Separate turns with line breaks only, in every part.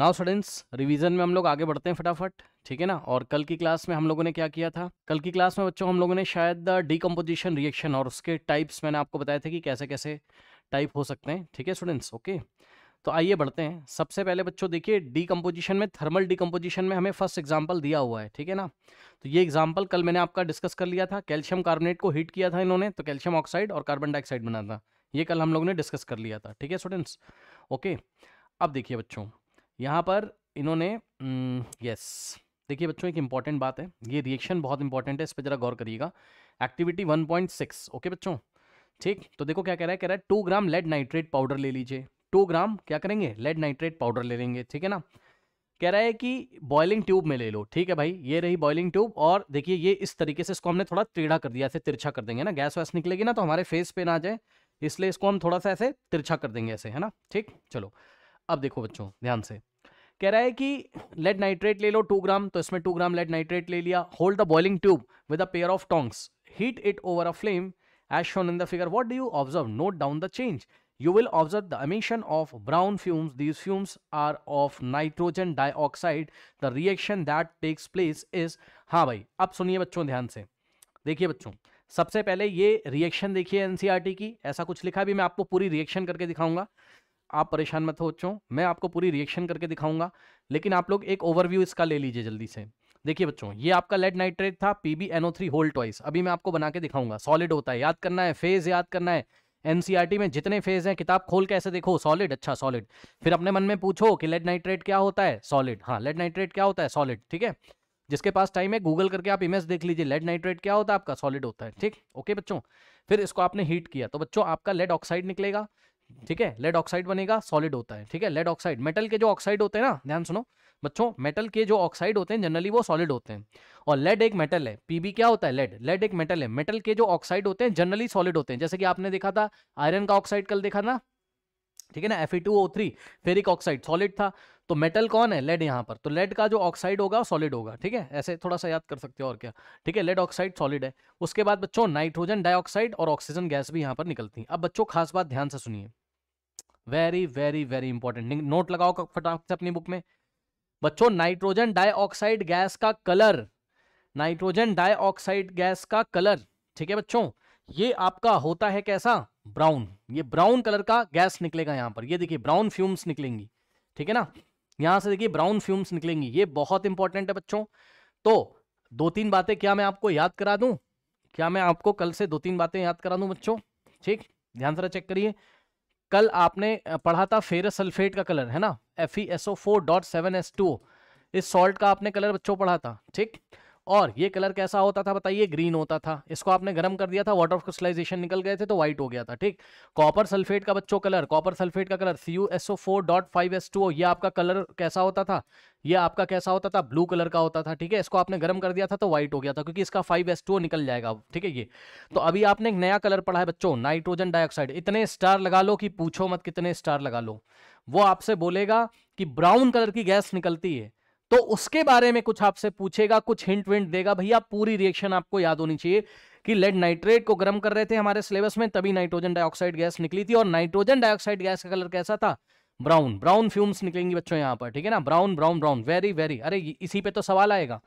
now students revision में हम लोग आगे बढ़ते हैं फटाफट ठीक है ना और कल की क्लास में हम लोगों ने क्या किया था कल की क्लास में बच्चों हम लोगों ने शायद डिकम्पोजिशन uh, रिएक्शन और उसके टाइप्स मैंने आपको बताए थे कि कैसे कैसे टाइप हो सकते हैं ठीक है स्टूडेंट्स ओके तो आइए बढ़ते हैं सबसे पहले बच्चों देखिए डीकम्पोजिशन में थर्मल डिकम्पोजिशन में हमें फर्स्ट एग्जाम्पल दिया हुआ है ठीक है ना तो ये एग्जाम्पल कल मैंने आपका डिस्कस कर लिया था कैल्शियम कार्बोनेट को हीट किया था इन्होंने तो कैल्शियम ऑक्साइड और कार्बन डाइऑक्साइड बना था ये कल हम लोगों ने डिस्कस कर लिया था ठीक है स्टूडेंट्स ओके अब देखिए बच्चों यहाँ पर इन्होंने यस देखिए बच्चों एक इंपॉर्टेंट बात है ये रिएक्शन बहुत इंपॉर्टेंट है इस पर जरा गौर करिएगा एक्टिविटी 1.6 ओके बच्चों ठीक तो देखो क्या कह रहा है कह रहा है two gram lead nitrate powder ले लीजिए टू ग्राम क्या करेंगे लेड नाइट्रेट पाउडर ले लेंगे ठीक है ना कह रहा है कि बॉइलिंग ट्यूब में ले लो ठीक है भाई ये रही बॉइलिंग ट्यूब और देखिए ये इस तरीके से इसको हमने थोड़ा टेढ़ा कर दिया ऐसे तिरछा कर देंगे ना गैस वैस निकलेगी ना तो हमारे फेस पे ना जाए इसलिए इसको हम थोड़ा सा ऐसे तिरछा कर देंगे ऐसे है ना ठीक चलो अब देखो बच्चों ध्यान से कह रहा है कि लेड नाइट्रेट ले लो टू ग्राम तो इसमें टू ग्राम लेड नाइट्रेट ले लिया hold the boiling tube with a pair of tongs heat it over a flame as shown in the figure what do you observe note down the change you will observe the emission of brown fumes these fumes are of nitrogen dioxide the reaction that takes place is हाँ भाई अब सुनिए बच्चों ध्यान से देखिए बच्चों सबसे पहले ये रिएक्शन देखिए एनसीईआरटी e की ऐसा कुछ लिखा भी मैं आपको पूरी रिएक्शन करके दिखाऊंगा आप परेशान मत सोचो मैं आपको पूरी रिएक्शन करके दिखाऊंगा लेकिन आप लोग एक ओवरव्यू इसका ले लीजिए जल्दी से देखिए बच्चों ये आपका लेड नाइट्रेट था P B N O three whole twice अभी मैं आपको बना के दिखाऊंगा सॉलिड होता है याद करना है फेज याद करना है एनसीईआरटी e में जितने फेज हैं किताब खोल के ऐसे देखो सॉलिड अच्छा सॉलिड फिर अपने मन में पूछो कि लेड नाइट्रेट क्या होता है सॉलिड हाँ लेड नाइट्रेट क्या होता है सॉलिड ठीक है जिसके पास टाइम है गूगल करके आप इमेज देख लीजिए लेड नाइट्रेट क्या होता है आपका सॉलिड होता है ठीक ओके बच्चों फिर इसको आपने हीट किया तो बच्चों आपका लेड ऑक्साइड निकलेगा ठीक है लेड ऑक्साइड बनेगा सॉलिड होता है ठीक है लेड ऑक्साइड मेटल के जो ऑक्साइड होते हैं ना ध्यान सुनो बच्चों मेटल के जो ऑक्साइड होते हैं जनरली वो सॉलिड होते हैं और लेड एक मेटल है पीबी क्या होता है लेड लेड एक मेटल है मेटल के जो ऑक्साइड होते हैं जनरली सॉलिड होते हैं जैसे कि आपने देखा था आयरन का ऑक्साइड कल देखा ना ठीक है ना F three ferric oxide solid था तो मेटल कौन है लेड यहाँ पर तो लेड का जो ऑक्साइड होगा सॉलिड होगा ठीक है ऐसे थोड़ा सा याद कर सकते हो और क्या ठीक है लेड ऑक्साइड सॉलिड है उसके बाद बच्चों नाइट्रोजन डाइऑक्साइड और ऑक्सीजन गैस भी यहाँ पर निकलती है अब बच्चों खास बात ध्यान से सुनिए very very very important note लगाओ फटाफट से अपनी बुक में बच्चों नाइट्रोजन डाइऑक्साइड गैस का कलर नाइट्रोजन डाइऑक्साइड गैस का कलर ठीक है बच्चों ये आपका होता है कैसा ब्राउन ये ब्राउन कलर का गैस निकलेगा यहाँ पर ये देखिए ब्राउन फ्यूम्स निकलेंगी ठीक है ना यहाँ से देखिए ब्राउन फ्यूम्स निकलेंगी ये बहुत इंपॉर्टेंट है बच्चों तो दो तीन बातें क्या मैं आपको याद करा दू क्या मैं आपको कल से दो तीन बातें याद करा दू बच्चों ठीक ध्यान से चेक करिए कल आपने पढ़ा था फेरस सल्फेट का कलर है ना F E S O four dot seven S two इस सॉल्ट का आपने कलर बच्चों पढ़ा था ठीक और ये कलर कैसा होता था बताइए ग्रीन होता था इसको आपने गर्म कर दिया था वाटर क्रिस्टलाइजेशन निकल गए थे तो व्हाइट हो गया था ठीक कॉपर सल्फेट का बच्चों कलर कॉपर सल्फेट का colour C U S O four dot five S two ये आपका कलर कैसा होता था ये आपका कैसा होता था ब्लू कलर का होता था ठीक है इसको आपने गर्म कर दिया था तो व्हाइट हो गया था क्योंकि इसका फाइव एस टू निकल जाएगा ठीक है ये तो अभी आपने एक नया कलर पढ़ा है बच्चों नाइट्रोजन डाइऑक्साइड इतने स्टार लगा लो कि पूछो मत कितने स्टार लगा लो वो आपसे बोलेगा कि ब्राउन कलर की गैस निकलती है तो उसके बारे में कुछ आपसे पूछेगा कुछ हिंट विंट देगा भैया पूरी रिएक्शन आपको याद होनी चाहिए कि लेड नाइट्रेट को गर्म कर रहे थे हमारे सिलेबस में तभी नाइट्रोजन डाइऑक्साइड गैस निकली थी और नाइट्रोजन डाइऑक्साइड गैस का कलर कैसा था ब्राउन ब्राउन फ्यूम्स निकलेंगी बच्चों यहां पर ठीक है ना brown brown brown very very अरे इसी पे तो सवाल आएगा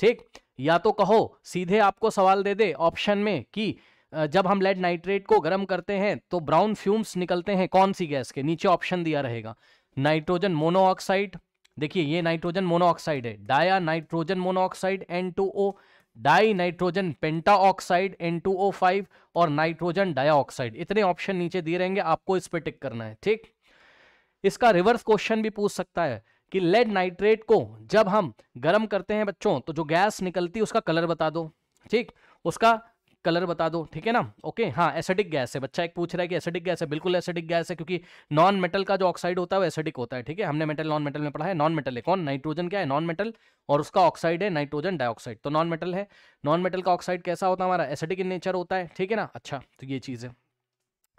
ठीक या तो कहो सीधे आपको सवाल दे दे ऑप्शन में कि जब हम लेड नाइट्रेट को गर्म करते हैं तो ब्राउन फ्यूम्स निकलते हैं कौन सी गैस के नीचे ऑप्शन दिया रहेगा नाइट्रोजन मोनोऑक्साइड देखिए ये नाइट्रोजन मोनोऑक्साइड है dinitrogen monoxide N two O dinitrogen pentoxide N two O five और नाइट्रोजन डायाऑक्साइड इतने ऑप्शन नीचे दिए रहेंगे आपको इस पर टिक करना है ठीक इसका रिवर्स क्वेश्चन भी पूछ सकता है कि लेड नाइट्रेट को जब हम गर्म करते हैं बच्चों तो जो गैस निकलती है उसका कलर बता दो ठीक उसका कलर बता दो ठीक है ना ओके हाँ एसिडिक गैस है बच्चा एक पूछ रहा है कि एसिडिक गैस है बिल्कुल एसिडिक गैस है क्योंकि नॉन मेटल का जो ऑक्साइड होता है वो एसिडिक होता है ठीक है हमने मेटल नॉन मेटल में पढ़ा है नॉन मेटल है कौन नाइट्रोजन क्या है नॉन मेटल और उसका ऑक्साइड है नाइट्रोजन डाइऑक्साइड तो नॉन मेटल है नॉन मेटल का ऑक्साइड कैसा होता है हमारा एसिडिक इन नेचर होता है ठीक है ना अच्छा तो ये चीज़ है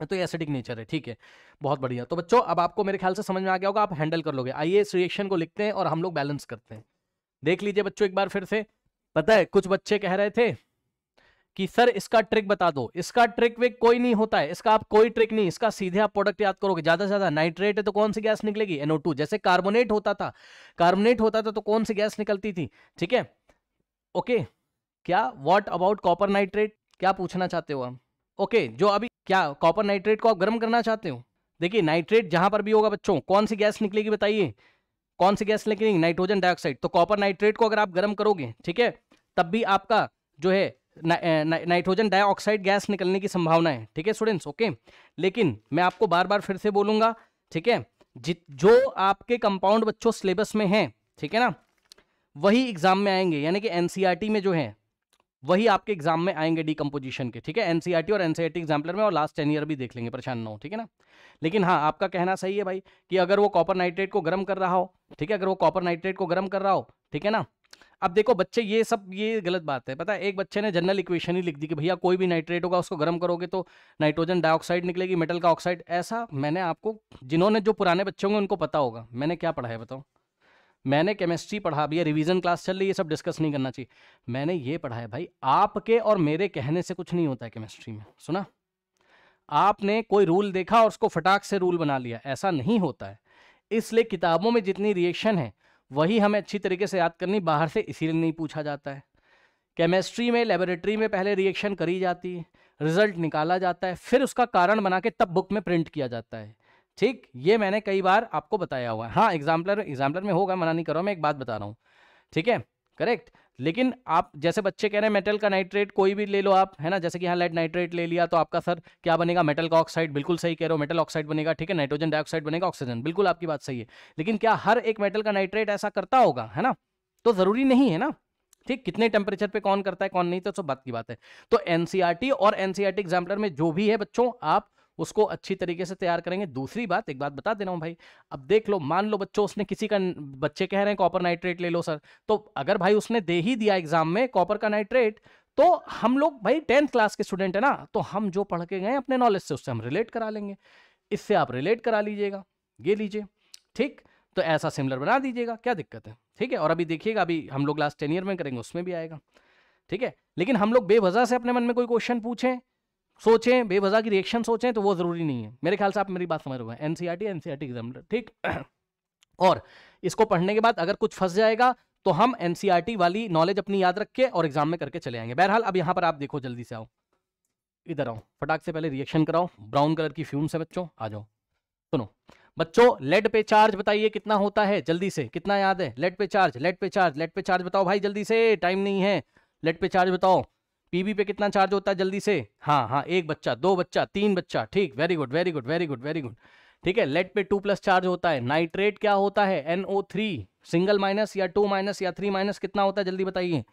तो ये एसिडिक नेचर है ठीक है बहुत बढ़िया तो बच्चों अब आपको मेरे ख्याल से समझ में आ गया होगा आप हैंडल कर लोगे आइए इस रिएक्शन को लिखते हैं और हम लोग बैलेंस करते हैं देख लीजिए बच्चों एक बार फिर से पता है कुछ बच्चे कह रहे थे कि सर इसका ट्रिक बता दो इसका ट्रिक वे कोई नहीं होता है इसका आप कोई ट्रिक नहीं इसका सीधे आप प्रोडक्ट याद करोगे ज्यादा से ज्यादा नाइट्रेट है तो कौन सी गैस निकलेगी एनओ जैसे कार्बोनेट होता था कार्बोनेट होता था तो कौन सी गैस निकलती थी ठीक है ओके क्या वॉट अबाउट कॉपर नाइट्रेट क्या पूछना चाहते हो आप ओके जो अभी क्या कॉपर नाइट्रेट को आप गर्म करना चाहते हो देखिए नाइट्रेट जहां पर भी होगा बच्चों कौन सी गैस निकलेगी बताइए कौन सी गैस निकलेगी नाइट्रोजन डाइऑक्साइड तो कॉपर नाइट्रेट को अगर आप गर्म करोगे ठीक है तब भी आपका जो है नाइट्रोजन डाइऑक्साइड गैस निकलने की संभावना है ठीक है स्टूडेंट्स ओके लेकिन मैं आपको बार बार फिर से बोलूंगा ठीक है जो आपके कंपाउंड बच्चों सिलेबस में हैं ठीक है ना वही एग्जाम में आएंगे यानी कि एनसीईआरटी e में जो है वही आपके एग्जाम में आएंगे डीकम्पोजिशन के ठीक है एनसीईआरटी e और एनसीईआरटी एग्जाम्पलर e में और लास्ट टेन ईयर भी देख लेंगे परेशान ना हो ठीक है ना लेकिन हाँ आपका कहना सही है भाई कि अगर वो कॉपर नाइट्रेट को गर्म कर रहा हो ठीक है अगर वो कॉपर नाइट्रेट को गर्म कर रहा हो ठीक है ना अब देखो बच्चे ये सब ये गलत बात है पता है एक बच्चे ने जनरल इक्वेशन ही लिख दी कि भैया कोई भी नाइट्रेट होगा उसको गर्म करोगे तो नाइट्रोजन डाइऑक्साइड निकलेगी मेटल का ऑक्साइड ऐसा मैंने आपको जिन्होंने जो पुराने बच्चे होंगे उनको पता होगा मैंने क्या पढ़ा है बताओ मैंने केमिस्ट्री पढ़ा भैया रिविज़न रिवीजन क्लास चल रही है सब डिस्कस नहीं करना चाहिए मैंने ये पढ़ा है भाई आपके और मेरे कहने से कुछ नहीं होता है केमिस्ट्री में सुना आपने कोई रूल देखा और उसको फटाक से रूल बना लिया ऐसा नहीं होता है इसलिए किताबों में जितनी रिएक्शन है वही हमें अच्छी तरीके से याद करनी बाहर से इसीलिए नहीं पूछा जाता है केमिस्ट्री में लेबोरेटरी में पहले रिएक्शन करी जाती है रिजल्ट निकाला जाता है फिर उसका कारण बना के तब बुक में प्रिंट किया जाता है ठीक ये मैंने कई बार आपको बताया हुआ है हाँ एग्जाम्पलर एग्जाम्पलर में होगा मना नहीं कर रहा हूँ मैं एक बात बता रहा हूँ ठीक है करेक्ट लेकिन आप जैसे बच्चे कह रहे हैं मेटल का नाइट्रेट कोई भी ले लो आप है ना जैसे कि हाँ लेड नाइट्रेट ले लिया तो आपका सर क्या बनेगा मेटल का ऑक्साइड बिल्कुल सही कह रहे हो मेटल ऑक्साइड बनेगा ठीक है नाइट्रोजन डाइऑक्साइड बनेगा ऑक्सीजन बिल्कुल आपकी बात सही है लेकिन क्या हर एक मेटल का नाइट्रेट ऐसा करता होगा है ना तो ज़रूरी नहीं है ना ठीक कितने टेम्परेचर पे कौन करता है कौन नहीं तो सब बात की बात है तो एनसीआरटी e और एनसीआरटी एग्जाम्पलर e में जो भी है बच्चों आप उसको अच्छी तरीके से तैयार करेंगे दूसरी बात एक बात बता दे रहा हूँ भाई अब देख लो मान लो बच्चों उसने किसी का बच्चे कह रहे हैं कॉपर नाइट्रेट ले लो सर तो अगर भाई उसने दे ही दिया एग्जाम में कॉपर का नाइट्रेट तो हम लोग भाई टेंथ क्लास के स्टूडेंट है ना तो हम जो पढ़ के गए अपने नॉलेज से उससे हम रिलेट करा लेंगे इससे आप रिलेट करा लीजिएगा ये लीजिए ठीक तो ऐसा सिमिलर बना दीजिएगा क्या दिक्कत है ठीक है और अभी देखिएगा अभी हम लोग लास्ट टेन ईयर में करेंगे उसमें भी आएगा ठीक है लेकिन हम लोग बेवजह से अपने मन में कोई क्वेश्चन पूछें सोचें बेवजह की रिएक्शन सोचें तो वो ज़रूरी नहीं है मेरे ख्याल से आप मेरी बात समझ रहे हैं N C R T N C R T exam ठीक और इसको पढ़ने के बाद अगर कुछ फंस जाएगा तो हम एनसीईआरटी e वाली नॉलेज अपनी याद रख के और एग्जाम में करके चले आएंगे बहरहाल अब यहाँ पर आप देखो जल्दी से आओ इधर आओ फटाक से पहले रिएक्शन कराओ ब्राउन कलर की फ्यूम से बच्चों आ जाओ सुनो बच्चों लेड पे चार्ज बताइए कितना होता है जल्दी से कितना याद है लेड पे चार्ज लेड पे चार्ज लेड पे चार्ज बताओ भाई जल्दी से टाइम नहीं है लेड पे चार्ज बताओ पीबी पे कितना चार्ज होता है जल्दी से हाँ हाँ एक बच्चा दो बच्चा तीन बच्चा ठीक very good very good very good very good ठीक है लेट पे टू प्लस चार्ज होता है नाइट्रेट क्या होता है एनओ थ्री सिंगल माइनस या टू माइनस या थ्री माइनस कितना होता है जल्दी बताइए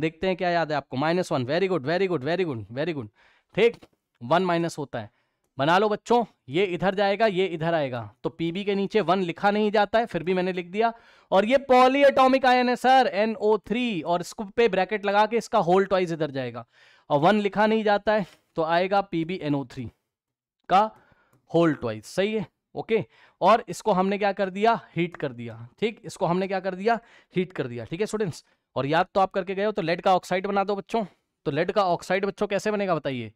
देखते हैं क्या याद है आपको minus one very good very good very good very good ठीक वन माइनस होता है बना लो बच्चों ये इधर जाएगा ये इधर आएगा तो पीबी के नीचे वन लिखा नहीं जाता है फिर भी मैंने लिख दिया और ये पॉली एटोमिक आयन है सर NO3 और इसको पे ब्रैकेट लगा के इसका होल टॉइस इधर जाएगा और वन लिखा नहीं जाता है तो आएगा थ्री का होल टॉइज सही है ओके और इसको हमने क्या कर दिया हीट कर दिया ठीक इसको हमने क्या कर दिया हीट कर दिया ठीक है स्टूडेंट्स और याद तो आप करके गए हो तो लेड का ऑक्साइड बना दो बच्चों तो लेड का ऑक्साइड बच्चों कैसे बनेगा बताइए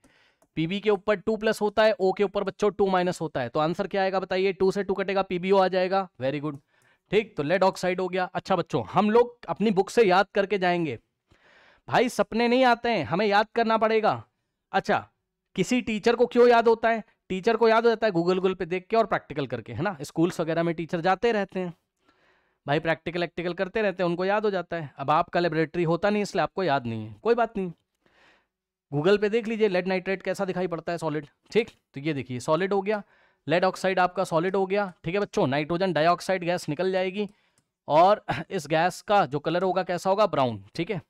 पीबी के ऊपर टू प्लस होता है ओ के ऊपर बच्चों टू माइनस होता है तो आंसर क्या आएगा बताइए टू से टू कटेगा पीबीओ आ जाएगा वेरी गुड ठीक तो लेड ऑक्साइड हो गया अच्छा बच्चों हम लोग अपनी बुक से याद करके जाएंगे भाई सपने नहीं आते हैं हमें याद करना पड़ेगा अच्छा किसी टीचर को क्यों याद होता है टीचर को याद हो जाता है गूगल गूगल पे देख के और प्रैक्टिकल करके है ना स्कूल्स वगैरह में टीचर जाते रहते हैं भाई प्रैक्टिकल एक्टिकल करते रहते हैं उनको याद हो जाता है अब आपका लेबोरेटरी होता नहीं इसलिए आपको याद नहीं है कोई बात नहीं गूगल पे देख लीजिए लेड नाइट्रेट कैसा दिखाई पड़ता है सॉलिड ठीक तो ये देखिए सॉलिड हो गया लेड ऑक्साइड आपका सॉलिड हो गया ठीक है बच्चों नाइट्रोजन डाइऑक्साइड गैस निकल जाएगी और इस गैस का जो कलर होगा कैसा होगा ब्राउन ठीक है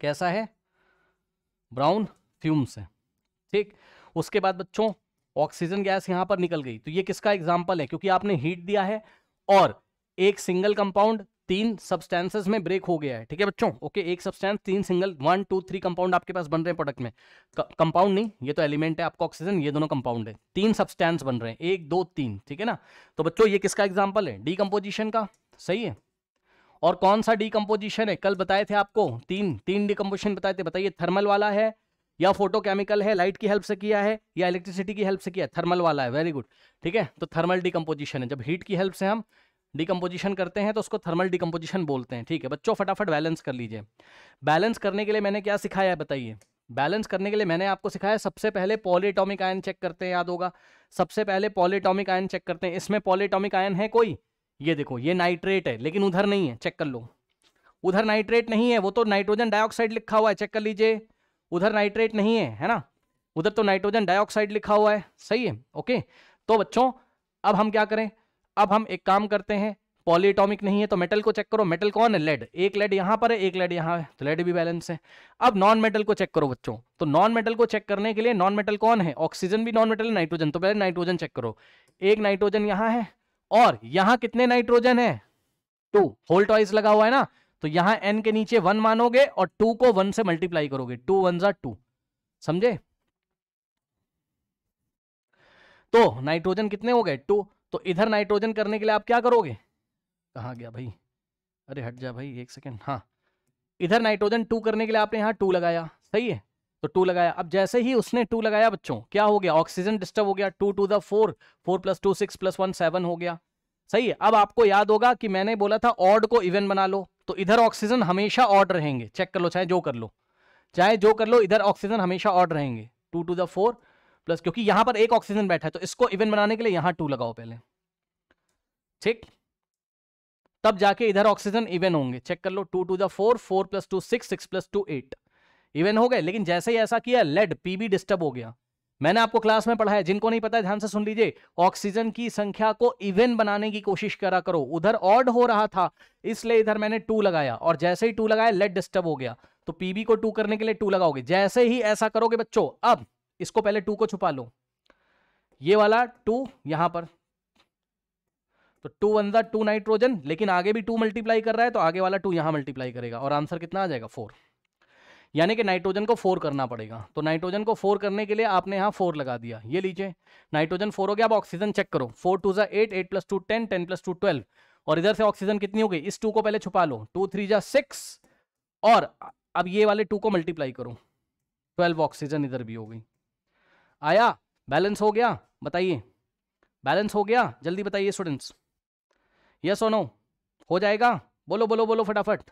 कैसा है ब्राउन फ्यूम्स है ठीक उसके बाद बच्चों ऑक्सीजन गैस यहां पर निकल गई तो ये किसका एग्जाम्पल है क्योंकि आपने हीट दिया है और एक सिंगल कंपाउंड तीन सब्सटेंसेस में ब्रेक हो गया है ठीक है बच्चों ओके एक सब्सटेंस तीन single one two three compound आपके पास बन रहे हैं प्रोडक्ट में कंपाउंड नहीं ये तो एलिमेंट है आपका ऑक्सीजन ये दोनों कंपाउंड है तीन सब्सटेंस बन रहे हैं एक दो तीन ठीक है ना तो बच्चों ये किसका एग्जाम्पल है डीकम्पोजिशन का सही है और कौन सा डीकम्पोजिशन है कल बताए थे आपको तीन तीन डीकम्पोजिशन बताए थे बताइए थर्मल वाला है या फोटोकेमिकल है लाइट की हेल्प से किया है या इलेक्ट्रिसिटी की हेल्प से किया है थर्मल वाला है वेरी गुड ठीक है तो थर्मल डिकम्पोजिशन है जब हीट की हेल्प से हम डिकम्पोजिशन करते हैं तो उसको थर्मल डिकम्पोजिशन बोलते हैं ठीक है बच्चों फटाफट बैलेंस कर लीजिए बैलेंस करने के लिए मैंने क्या सिखाया है बताइए बैलेंस करने के लिए मैंने आपको सिखाया सबसे पहले पॉलीटॉमिक आयन चेक करते हैं याद होगा सबसे पहले पॉलीटॉमिक आयन चेक करते हैं इसमें पॉलीटॉमिक आयन है कोई ये देखो ये नाइट्रेट है लेकिन उधर नहीं है चेक कर लो उधर नाइट्रेट नहीं है वो तो नाइट्रोजन डाइऑक्साइड लिखा हुआ है चेक कर लीजिए उधर नाइट्रेट नहीं है है ना उधर तो नाइट्रोजन डाइऑक्साइड लिखा हुआ है सही है ओके तो बच्चों अब हम क्या करें अब हम एक काम करते हैं पॉलीटॉमिक नहीं है तो मेटल को चेक करो मेटल कौन है लेड एक लेड यहां पर है एक लेड यहां है तो लेड भी बैलेंस है अब नॉन मेटल को चेक करो बच्चों तो नॉन मेटल को चेक करने के लिए नॉन मेटल कौन है ऑक्सीजन भी नॉन मेटल है नाइट्रोजन तो पहले नाइट्रोजन चेक करो एक नाइट्रोजन यहां है और यहां कितने नाइट्रोजन है टू होल टॉइस लगा हुआ है ना तो यहां एन के नीचे वन मानोगे और टू को वन से मल्टीप्लाई करोगे टू वन जा टू समझे तो नाइट्रोजन कितने हो गए टू तो इधर नाइट्रोजन करने के लिए आप क्या करोगे कहाँ गया भाई अरे हट जा भाई एक सेकेंड हाँ इधर नाइट्रोजन टू करने के लिए आपने यहाँ टू लगाया सही है तो टू लगाया अब जैसे ही उसने टू लगाया बच्चों क्या हो गया ऑक्सीजन डिस्टर्ब हो गया two two the four four plus two six plus one seven हो गया सही है अब आपको याद होगा कि मैंने बोला था ऑड को इवन बना लो तो इधर ऑक्सीजन हमेशा ऑड रहेंगे चेक कर लो चाहे जो कर लो चाहे जो कर लो इधर ऑक्सीजन हमेशा ऑड रहेंगे two two the four plus क्योंकि यहां पर एक ऑक्सीजन बैठा है तो इसको इवन बनाने के लिए यहाँ टू लगाओ पहले ठीक तब जाके इधर ऑक्सीजन इवन होंगे चेक कर लो two two the four four plus two six six plus two eight even हो गए लेकिन जैसे ही ऐसा किया लेड पीबी डिस्टर्ब हो गया मैंने आपको क्लास में पढ़ाया जिनको नहीं पता है ध्यान से सुन लीजिए ऑक्सीजन की संख्या को इवन बनाने की कोशिश करा करो उधर ऑड हो रहा था इसलिए इधर मैंने टू लगाया और जैसे ही टू लगाया लेड डिस्टर्ब हो गया तो पीबी को टू करने के लिए टू लगाओगे जैसे ही ऐसा करोगे बच्चों अब इसको पहले टू को छुपा लो ये वाला टू यहां पर तो two one the two nitrogen लेकिन आगे भी टू मल्टीप्लाई कर रहा है तो आगे वाला टू यहां मल्टीप्लाई करेगा और आंसर कितना आ जाएगा फोर यानी कि नाइट्रोजन को फोर करना पड़ेगा तो नाइट्रोजन को फोर करने के लिए आपने यहां फोर लगा दिया ये लीजिए नाइट्रोजन फोर हो गया अब ऑक्सीजन चेक करो फोर टू ज़ा eight eight plus two ten ten plus two twelve और इधर से ऑक्सीजन कितनी हो गई इस टू को पहले छुपा लो टू थ्री ज़ा सिक्स और अब ये वाले टू को मल्टीप्लाई करो ट्वेल्व ऑक्सीजन इधर भी हो गई आया बैलेंस हो गया बताइए बैलेंस हो गया जल्दी बताइए स्टूडेंट्स यस और नो हो जाएगा बोलो बोलो बोलो फटाफट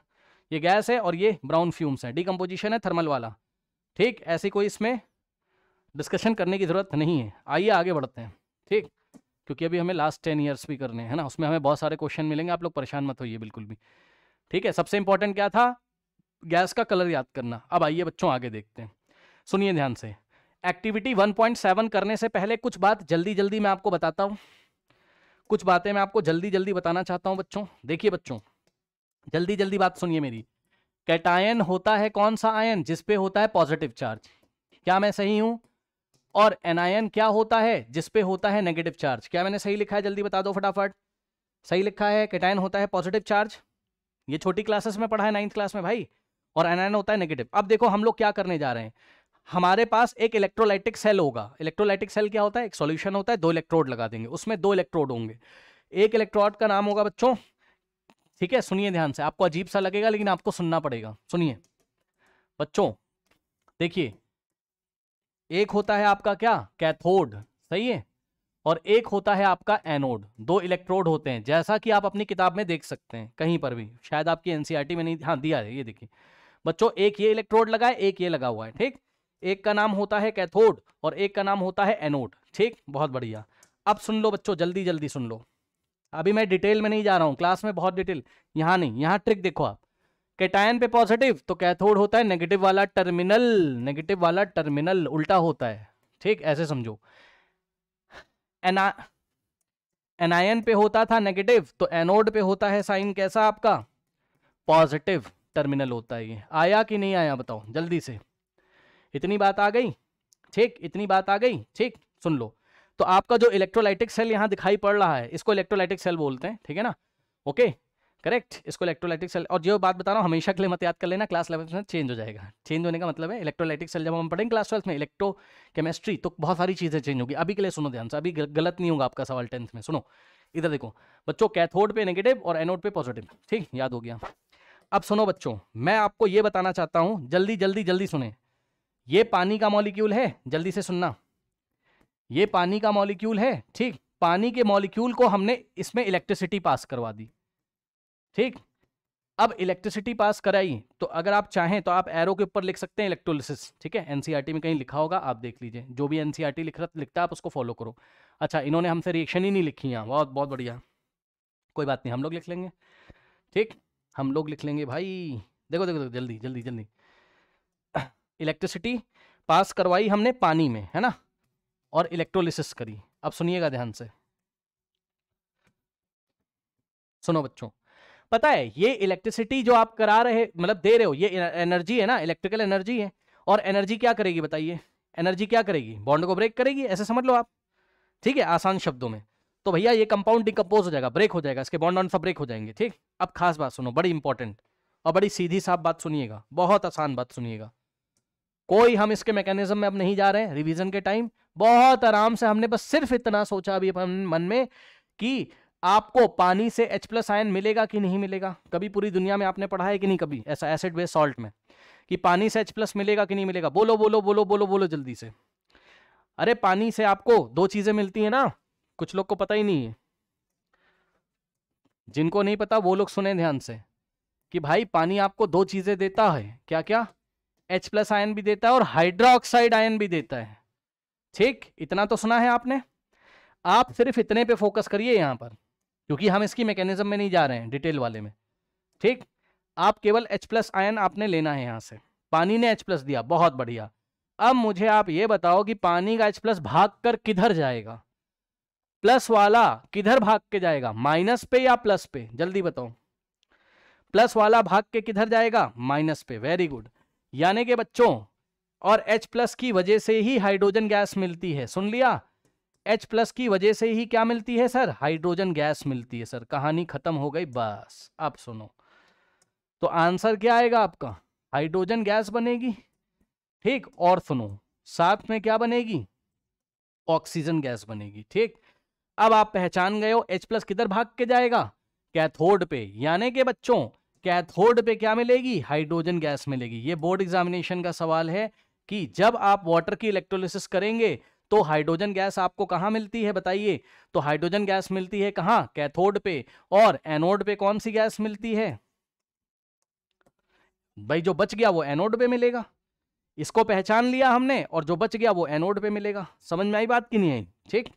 ये गैस है और ये ब्राउन फ्यूम्स है डिकम्पोजिशन है थर्मल वाला ठीक ऐसी कोई इसमें डिस्कशन करने की ज़रूरत नहीं है आइए आगे बढ़ते हैं ठीक क्योंकि अभी हमें लास्ट टेन ईयर्स भी करने हैं ना उसमें हमें बहुत सारे क्वेश्चन मिलेंगे आप लोग परेशान मत होइए बिल्कुल भी ठीक है सबसे इंपॉर्टेंट क्या था गैस का कलर याद करना अब आइए बच्चों आगे देखते हैं सुनिए ध्यान से एक्टिविटी 1.7 करने से पहले कुछ बात जल्दी जल्दी मैं आपको बताता हूँ कुछ बातें मैं आपको जल्दी जल्दी बताना चाहता हूँ बच्चों देखिए बच्चों जल्दी जल्दी बात सुनिए मेरी कैटायन होता है कौन सा आयन जिसपे होता है पॉजिटिव चार्ज क्या मैं सही हूँ और एनायन क्या होता है जिसपे होता है नेगेटिव चार्ज क्या मैंने सही लिखा है जल्दी बता दो फटाफट सही लिखा है कैटायन होता है पॉजिटिव चार्ज ये छोटी क्लासेस में पढ़ा है नाइन्थ क्लास में भाई और एनायन होता है नेगेटिव अब देखो हम लोग क्या करने जा रहे हैं हमारे पास एक इलेक्ट्रोलाइटिक सेल होगा इलेक्ट्रोलाइटिक सेल क्या होता है एक सॉल्यूशन होता है दो इलेक्ट्रोड लगा देंगे उसमें दो इलेक्ट्रोड होंगे एक इलेक्ट्रोड का नाम होगा बच्चों ठीक है सुनिए ध्यान से आपको अजीब सा लगेगा लेकिन आपको सुनना पड़ेगा सुनिए बच्चों देखिए एक होता है आपका क्या कैथोड सही है और एक होता है आपका एनोड दो इलेक्ट्रोड होते हैं जैसा कि आप अपनी किताब में देख सकते हैं कहीं पर भी शायद आपकी एनसीईआरटी e में नहीं हाँ दिया है ये देखिए बच्चों एक ये इलेक्ट्रोड लगा है एक ये लगा हुआ है ठीक एक का नाम होता है कैथोड और एक का नाम होता है एनोड ठीक बहुत बढ़िया अब सुन लो बच्चों जल्दी जल्दी सुन लो अभी मैं डिटेल में नहीं जा रहा हूँ क्लास में बहुत डिटेल यहाँ नहीं यहाँ ट्रिक देखो आप कैटायन पे पॉजिटिव तो कैथोड होता है नेगेटिव वाला टर्मिनल नेगेटिव वाला टर्मिनल उल्टा होता है ठीक ऐसे समझो एना एनायन पे होता था नेगेटिव तो एनोड पे होता है साइन कैसा आपका पॉजिटिव टर्मिनल होता है ये आया कि नहीं आया बताओ जल्दी से इतनी बात आ गई ठीक इतनी बात आ गई ठीक सुन लो तो आपका जो इलेक्ट्रोलाइटिक सेल यहाँ दिखाई पड़ रहा है इसको इलेक्ट्रोलाइटिक सेल बोलते हैं ठीक है ना ओके करेक्ट इसको इलेक्ट्रोलाइटिक सेल और जो बात बता रहा हूँ हमेशा के लिए मत याद कर लेना क्लास इलेवंथ में चेंज हो जाएगा चेंज होने का मतलब है इलेक्ट्रोलाइटिक सेल जब हम पढ़ेंगे क्लास ट्वेल्थ में इलेक्ट्रो केमिस्ट्री तो बहुत सारी चीज़ें चेंज होगी अभी के लिए सुनो ध्यान से अभी गलत नहीं होगा आपका सवाल टेंथ में सुनो इधर देखो बच्चों कैथोड पे नेगेटिव और एनोड पे पॉजिटिव ठीक याद हो गया अब सुनो बच्चों मैं आपको ये बताना चाहता हूँ जल्दी जल्दी जल्दी सुने ये पानी का मॉलिक्यूल है जल्दी से सुनना ये पानी का मॉलिक्यूल है ठीक पानी के मॉलिक्यूल को हमने इसमें इलेक्ट्रिसिटी पास करवा दी ठीक अब इलेक्ट्रिसिटी पास कराई तो अगर आप चाहें तो आप एरो के ऊपर लिख सकते हैं इलेक्ट्रोलिसिस ठीक है एनसीईआरटी e में कहीं लिखा होगा आप देख लीजिए जो भी एनसीईआरटी e लिख रहा लिखता है आप उसको फॉलो करो अच्छा इन्होंने हमसे रिएक्शन ही नहीं लिखी यहाँ बहुत बहुत बढ़िया कोई बात नहीं हम लोग लिख लेंगे ठीक हम लोग लिख लेंगे भाई देखो देखो देखो जल्दी जल्दी जल्दी इलेक्ट्रिसिटी पास करवाई हमने पानी में है ना और इलेक्ट्रोलिसिस करी अब सुनिएगा ध्यान से सुनो बच्चों पता है ये इलेक्ट्रिसिटी जो आप करा रहे मतलब दे रहे हो ये एनर्जी है ना इलेक्ट्रिकल एनर्जी है और एनर्जी क्या करेगी बताइए एनर्जी क्या करेगी बॉन्ड को ब्रेक करेगी ऐसे समझ लो आप ठीक है आसान शब्दों में तो भैया ये कंपाउंड डिकम्पोज हो जाएगा ब्रेक हो जाएगा इसके बॉन्ड ऑन सब ब्रेक हो जाएंगे ठीक अब खास बात सुनो बड़ी इंपॉर्टेंट और बड़ी सीधी साफ बात सुनिएगा बहुत आसान बात सुनिएगा कोई हम इसके मैकेनिज्म में अब नहीं जा रहे हैं रिविजन के टाइम बहुत आराम से हमने बस सिर्फ इतना सोचा अभी अपने मन में कि आपको पानी से H प्लस आयन मिलेगा कि नहीं मिलेगा कभी पूरी दुनिया में आपने पढ़ा है कि नहीं कभी ऐसा एसिड बेस सॉल्ट में कि पानी से H प्लस मिलेगा कि नहीं मिलेगा बोलो बोलो बोलो बोलो बोलो जल्दी से अरे पानी से आपको दो चीज़ें मिलती हैं ना कुछ लोग को पता ही नहीं है जिनको नहीं पता वो लोग सुने ध्यान से कि भाई पानी आपको दो चीज़ें देता है क्या क्या एच प्लस आयन भी देता है और हाइड्रोक्साइड आयन भी देता है ठीक इतना तो सुना है आपने आप सिर्फ इतने पे फोकस करिए यहां पर क्योंकि हम इसकी मैकेनिज्म में नहीं जा रहे हैं डिटेल वाले में ठीक आप केवल एच प्लस आयन आपने लेना है यहां से पानी ने एच प्लस दिया बहुत बढ़िया अब मुझे आप ये बताओ कि पानी का एच प्लस भाग कर किधर जाएगा प्लस वाला किधर भाग के जाएगा माइनस पे या प्लस पे जल्दी बताओ प्लस वाला भाग के किधर जाएगा माइनस पे वेरी गुड यानी कि बच्चों और H प्लस की वजह से ही हाइड्रोजन गैस मिलती है सुन लिया H प्लस की वजह से ही क्या मिलती है सर हाइड्रोजन गैस मिलती है सर कहानी खत्म हो गई बस आप सुनो तो आंसर क्या आएगा आपका हाइड्रोजन गैस बनेगी ठीक और सुनो साथ में क्या बनेगी ऑक्सीजन गैस बनेगी ठीक अब आप पहचान गए हो H प्लस किधर भाग के जाएगा कैथोड पे यानी के बच्चों कैथोड पे क्या मिलेगी हाइड्रोजन गैस मिलेगी ये बोर्ड एग्जामिनेशन का सवाल है कि जब आप वाटर की इलेक्ट्रोलिसिस करेंगे तो हाइड्रोजन गैस आपको कहाँ मिलती है बताइए तो हाइड्रोजन गैस मिलती है कहाँ कैथोड पे और एनोड पे कौन सी गैस मिलती है भाई जो बच गया वो एनोड पे मिलेगा इसको पहचान लिया हमने और जो बच गया वो एनोड पे मिलेगा समझ में आई बात की नहीं आई ठीक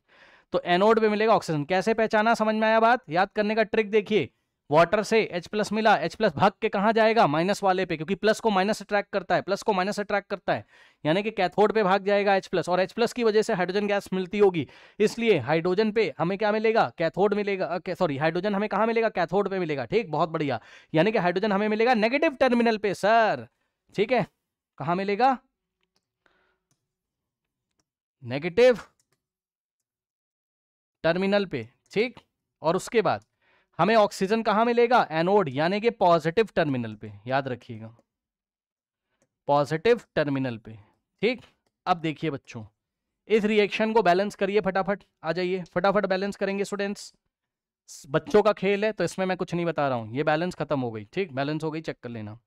तो एनोड पे मिलेगा ऑक्सीजन कैसे पहचाना समझ में आया बात याद करने का ट्रिक देखिए वाटर से H प्लस मिला H प्लस भाग के कहाँ जाएगा माइनस वाले पे क्योंकि प्लस को माइनस अट्रैक्ट करता है प्लस को माइनस अट्रैक्ट करता है यानी कि कैथोड पे भाग जाएगा H प्लस और H प्लस की वजह से हाइड्रोजन गैस मिलती होगी इसलिए हाइड्रोजन पे हमें क्या मिलेगा कैथोड मिलेगा सॉरी हाइड्रोजन हमें कहाँ मिलेगा कैथोड पे मिलेगा ठीक बहुत बढ़िया यानी कि हाइड्रोजन हमें मिलेगा नेगेटिव टर्मिनल पे सर ठीक है कहाँ मिलेगा नेगेटिव टर्मिनल पे ठीक और उसके बाद हमें ऑक्सीजन कहाँ मिलेगा एनोड यानी कि पॉजिटिव टर्मिनल पे याद रखिएगा पॉजिटिव टर्मिनल पे ठीक अब देखिए बच्चों इस रिएक्शन को बैलेंस करिए फटाफट आ जाइए फटाफट बैलेंस करेंगे स्टूडेंट्स बच्चों का खेल है तो इसमें मैं कुछ नहीं बता रहा हूँ ये बैलेंस खत्म हो गई ठीक बैलेंस हो गई चेक कर लेना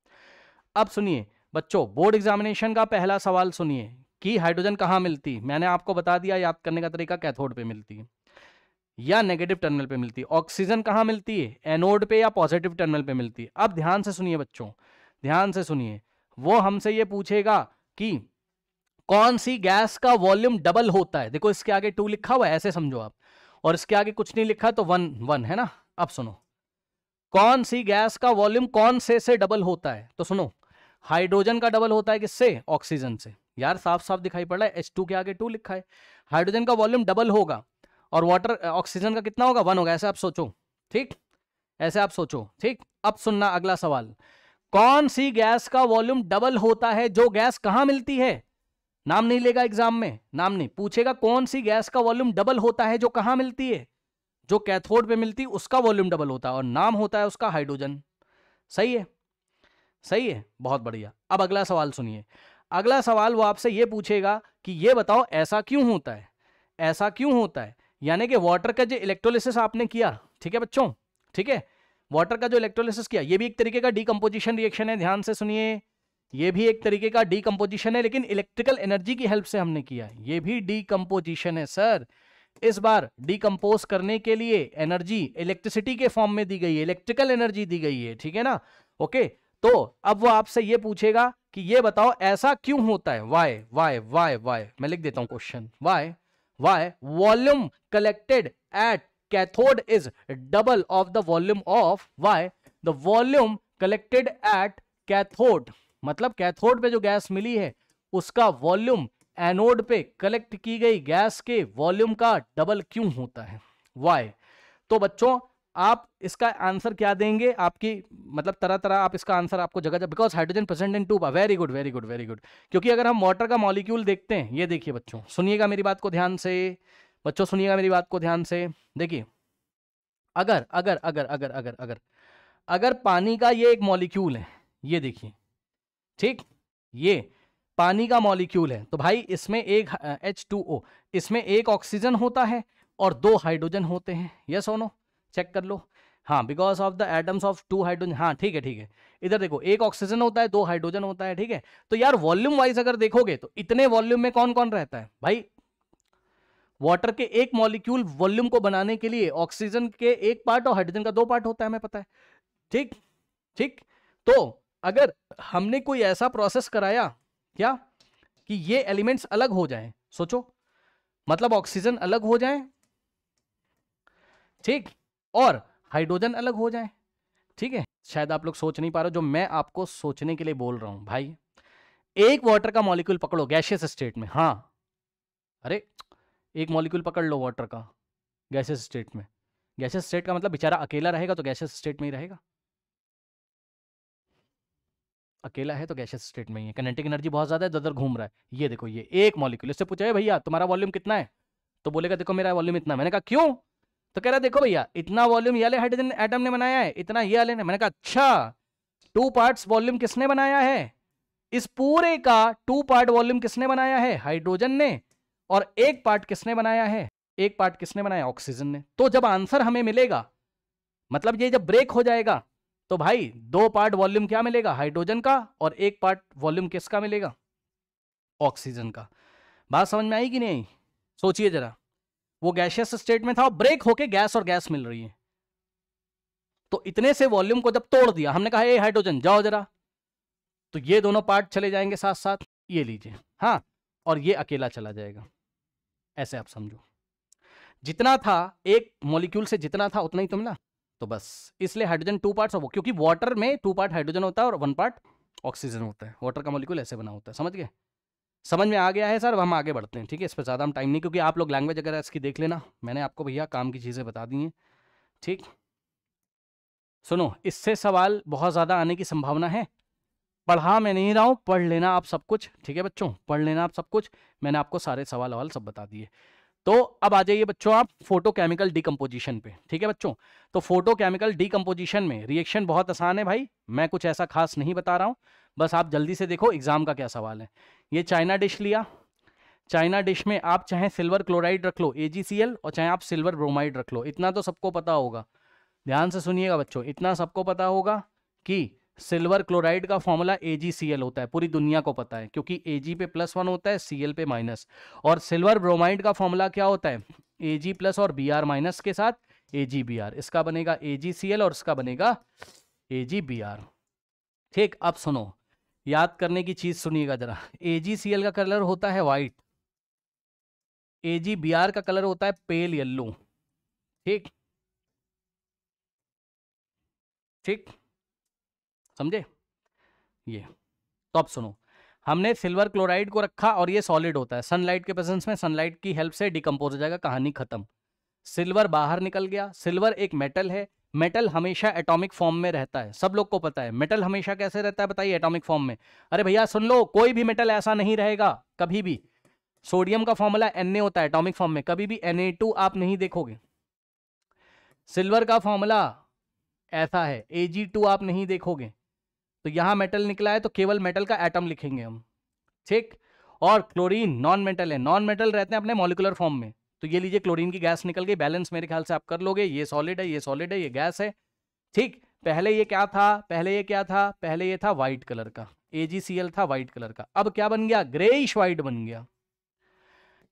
अब सुनिए बच्चों बोर्ड एग्जामिनेशन का पहला सवाल सुनिए कि हाइड्रोजन कहाँ मिलती मैंने आपको बता दिया याद करने का तरीका कैथोड पे मिलती है या नेगेटिव टर्मिनल पे मिलती है ऑक्सीजन कहाँ मिलती है एनोड पे या पॉजिटिव टर्मिनल पे मिलती है अब ध्यान से सुनिए बच्चों ध्यान से सुनिए वो हमसे ये पूछेगा कि कौन सी गैस का वॉल्यूम डबल होता है देखो इसके आगे टू लिखा हुआ है ऐसे समझो आप और इसके आगे कुछ नहीं लिखा तो वन वन है ना अब सुनो कौन सी गैस का वॉल्यूम कौन से से डबल होता है तो सुनो हाइड्रोजन का डबल होता है किससे ऑक्सीजन से यार साफ साफ दिखाई पड़ रहा है एच टू के आगे टू लिखा है हाइड्रोजन का वॉल्यूम डबल होगा और वाटर ऑक्सीजन का कितना होगा वन होगा ऐसे आप सोचो ठीक ऐसे आप सोचो ठीक अब सुनना अगला सवाल कौन सी गैस का वॉल्यूम डबल होता है जो गैस कहां मिलती है नाम नहीं लेगा एग्जाम में नाम नहीं पूछेगा कौन सी गैस का वॉल्यूम डबल होता है जो कहां मिलती है जो कैथोड पे मिलती उसका वॉल्यूम डबल होता है और नाम होता है उसका हाइड्रोजन सही है सही है बहुत बढ़िया अब अगला सवाल सुनिए अगला सवाल वो आपसे ये पूछेगा कि ये बताओ ऐसा क्यों होता है ऐसा क्यों होता है यानी कि वाटर का जो इलेक्ट्रोलिसिस आपने किया ठीक है बच्चों ठीक है वाटर का जो इलेक्ट्रोलिसिस किया ये भी एक तरीके का डीकम्पोजिशन रिएक्शन है ध्यान से सुनिए ये भी एक तरीके का डीकम्पोजिशन है लेकिन इलेक्ट्रिकल एनर्जी की हेल्प से हमने किया ये भी डीकम्पोजिशन है सर इस बार डीकम्पोज करने के लिए एनर्जी इलेक्ट्रिसिटी के फॉर्म में दी गई है इलेक्ट्रिकल एनर्जी दी गई है ठीक है ना ओके तो अब वो आपसे ये पूछेगा कि ये बताओ ऐसा क्यों होता है वाई वाई वाई वाई मैं लिख देता हूँ question Y Y volume collected at cathode is double of the volume of Y the volume collected at cathode मतलब कैथोड पे जो गैस मिली है उसका वॉल्यूम एनोड पे कलेक्ट की गई गैस के वॉल्यूम का डबल क्यों होता है वाई तो बच्चों आप इसका आंसर क्या देंगे आपकी मतलब तरह तरह आप इसका आंसर आपको जगह जगह बिकॉज हाइड्रोजन प्रेजेंट इन बा very good very good very good क्योंकि अगर हम वाटर का मॉलिक्यूल देखते हैं ये देखिए बच्चों सुनिएगा मेरी बात को ध्यान से बच्चों सुनिएगा मेरी बात को ध्यान से देखिए अगर अगर अगर अगर अगर अगर अगर पानी का ये एक मॉलिक्यूल है ये देखिए ठीक ये पानी का मॉलिक्यूल है तो भाई इसमें एक एच टू ओ इसमें एक ऑक्सीजन होता है और दो हाइड्रोजन होते हैं यस ओनो चेक कर लो हाँ because of the atoms of two hydrogen हाँ ठीक है ठीक है इधर देखो एक ऑक्सीजन होता है दो हाइड्रोजन होता है ठीक है तो यार वॉल्यूम वाइज अगर देखोगे तो इतने वॉल्यूम में कौन कौन रहता है भाई वाटर के एक मॉलिक्यूल वॉल्यूम को बनाने के लिए ऑक्सीजन के एक पार्ट और हाइड्रोजन का दो पार्ट होता है हमें पता है ठीक ठीक तो अगर हमने कोई ऐसा प्रोसेस कराया क्या कि ये एलिमेंट्स अलग हो जाएं सोचो मतलब ऑक्सीजन अलग हो जाए ठीक और हाइड्रोजन अलग हो जाए ठीक है शायद आप लोग सोच नहीं पा रहे हो जो मैं आपको सोचने के लिए बोल रहा हूं भाई एक वाटर का मॉलिक्यूल पकड़ो गैशियस स्टेट में हाँ अरे एक मॉलिक्यूल पकड़ लो वाटर का गैशियस स्टेट में गैशियस स्टेट का मतलब बेचारा अकेला रहेगा तो गैशियस स्टेट में ही रहेगा अकेला है तो गैशियस स्टेट में ही है कनेटिक एनर्जी बहुत ज़्यादा है तो घूम रहा है ये देखो ये एक मॉलिक्यूल इससे पूछा भैया तुम्हारा वॉल्यूम कितना है तो बोलेगा देखो मेरा वॉल्यूम इतना मैंने कहा क्यों तो कह रहा देखो भैया इतना वॉल्यूम ये हाइड्रोजन एटम ने बनाया है इतना ये ने मैंने कहा अच्छा टू पार्ट्स वॉल्यूम किसने बनाया है इस पूरे का टू पार्ट वॉल्यूम किसने बनाया है हाइड्रोजन ने और एक पार्ट किसने बनाया है एक पार्ट किसने बनाया ऑक्सीजन ने तो जब आंसर हमें मिलेगा मतलब ये जब ब्रेक हो जाएगा तो भाई दो पार्ट वॉल्यूम क्या मिलेगा हाइड्रोजन का और एक पार्ट वॉल्यूम किसका मिलेगा ऑक्सीजन का बात समझ में आई कि नहीं सोचिए जरा वो गैशियस स्टेट में था और ब्रेक होके गैस और गैस मिल रही है तो इतने से वॉल्यूम को जब तोड़ दिया हमने कहा हाइड्रोजन जाओ जरा तो ये दोनों पार्ट चले जाएंगे साथ साथ ये लीजिए हाँ और ये अकेला चला जाएगा ऐसे आप समझो जितना था एक मॉलिक्यूल से जितना था उतना ही तुम ना तो बस इसलिए हाइड्रोजन टू पार्ट क्योंकि वाटर में टू पार्ट हाइड्रोजन होता है और वन पार्ट ऑक्सीजन होता है वाटर का मॉलिक्यूल ऐसे बना होता है समझ गए समझ में आ गया है सर हम आगे बढ़ते हैं ठीक है इस पर ज़्यादा हम टाइम नहीं क्योंकि आप लोग लैंग्वेज अगर इसकी देख लेना मैंने आपको भैया काम की चीज़ें बता दी हैं ठीक सुनो इससे सवाल बहुत ज़्यादा आने की संभावना है पढ़ा मैं नहीं रहा हूँ पढ़ लेना आप सब कुछ ठीक है बच्चों पढ़ लेना आप सब कुछ मैंने आपको सारे सवाल वाल सब बता दिए तो अब आ जाइए बच्चों आप फोटोकेमिकल डिकम्पोजिशन पे ठीक है बच्चों तो फोटोकेमिकल डिकम्पोजिशन में रिएक्शन बहुत आसान है भाई मैं कुछ ऐसा खास नहीं बता रहा हूँ बस आप जल्दी से देखो एग्ज़ाम का क्या सवाल है ये चाइना डिश लिया चाइना डिश में आप चाहे सिल्वर क्लोराइड रख लो ए और चाहे आप सिल्वर ब्रोमाइड रख लो इतना तो सबको पता होगा ध्यान से सुनिएगा बच्चों इतना सबको पता होगा कि सिल्वर क्लोराइड का फॉर्मूला ए होता है पूरी दुनिया को पता है क्योंकि ए पे प्लस वन होता है सी पे माइनस और सिल्वर ब्रोमाइड का फॉर्मूला क्या होता है ए प्लस और बी आर माइनस के साथ ए इसका बनेगा ए और इसका बनेगा ए ठीक अब सुनो याद करने की चीज सुनिएगा जरा एजीसीएल का कलर होता है वाइट एजीबीआर का कलर होता है पेल येल्लो ठीक ठीक समझे ये तो अब सुनो हमने सिल्वर क्लोराइड को रखा और ये सॉलिड होता है सनलाइट के प्रेजेंस में सनलाइट की हेल्प से डिकम्पोज हो जाएगा कहानी खत्म सिल्वर बाहर निकल गया सिल्वर एक मेटल है मेटल हमेशा एटॉमिक फॉर्म में रहता है सब लोग को पता है मेटल हमेशा कैसे रहता है बताइए एटॉमिक फॉर्म में अरे भैया सुन लो कोई भी मेटल ऐसा नहीं रहेगा कभी भी सोडियम का फॉर्मूला एन होता है एटॉमिक फॉर्म में कभी भी एन आप नहीं देखोगे सिल्वर का फॉर्मूला ऐसा है ए आप नहीं देखोगे तो यहाँ मेटल निकला है तो केवल मेटल का एटम लिखेंगे हम ठीक और क्लोरीन नॉन मेटल है नॉन मेटल रहते हैं अपने मॉलिकुलर फॉर्म में तो ये लीजिए क्लोरीन की गैस निकल गई बैलेंस मेरे ख्याल से आप कर लोगे ये सॉलिड है ये सॉलिड है ये गैस है ठीक पहले ये क्या था पहले ये क्या था पहले ये था व्हाइट कलर का एजीसीएल था व्हाइट कलर का अब क्या बन गया ग्रेइश व्हाइट बन गया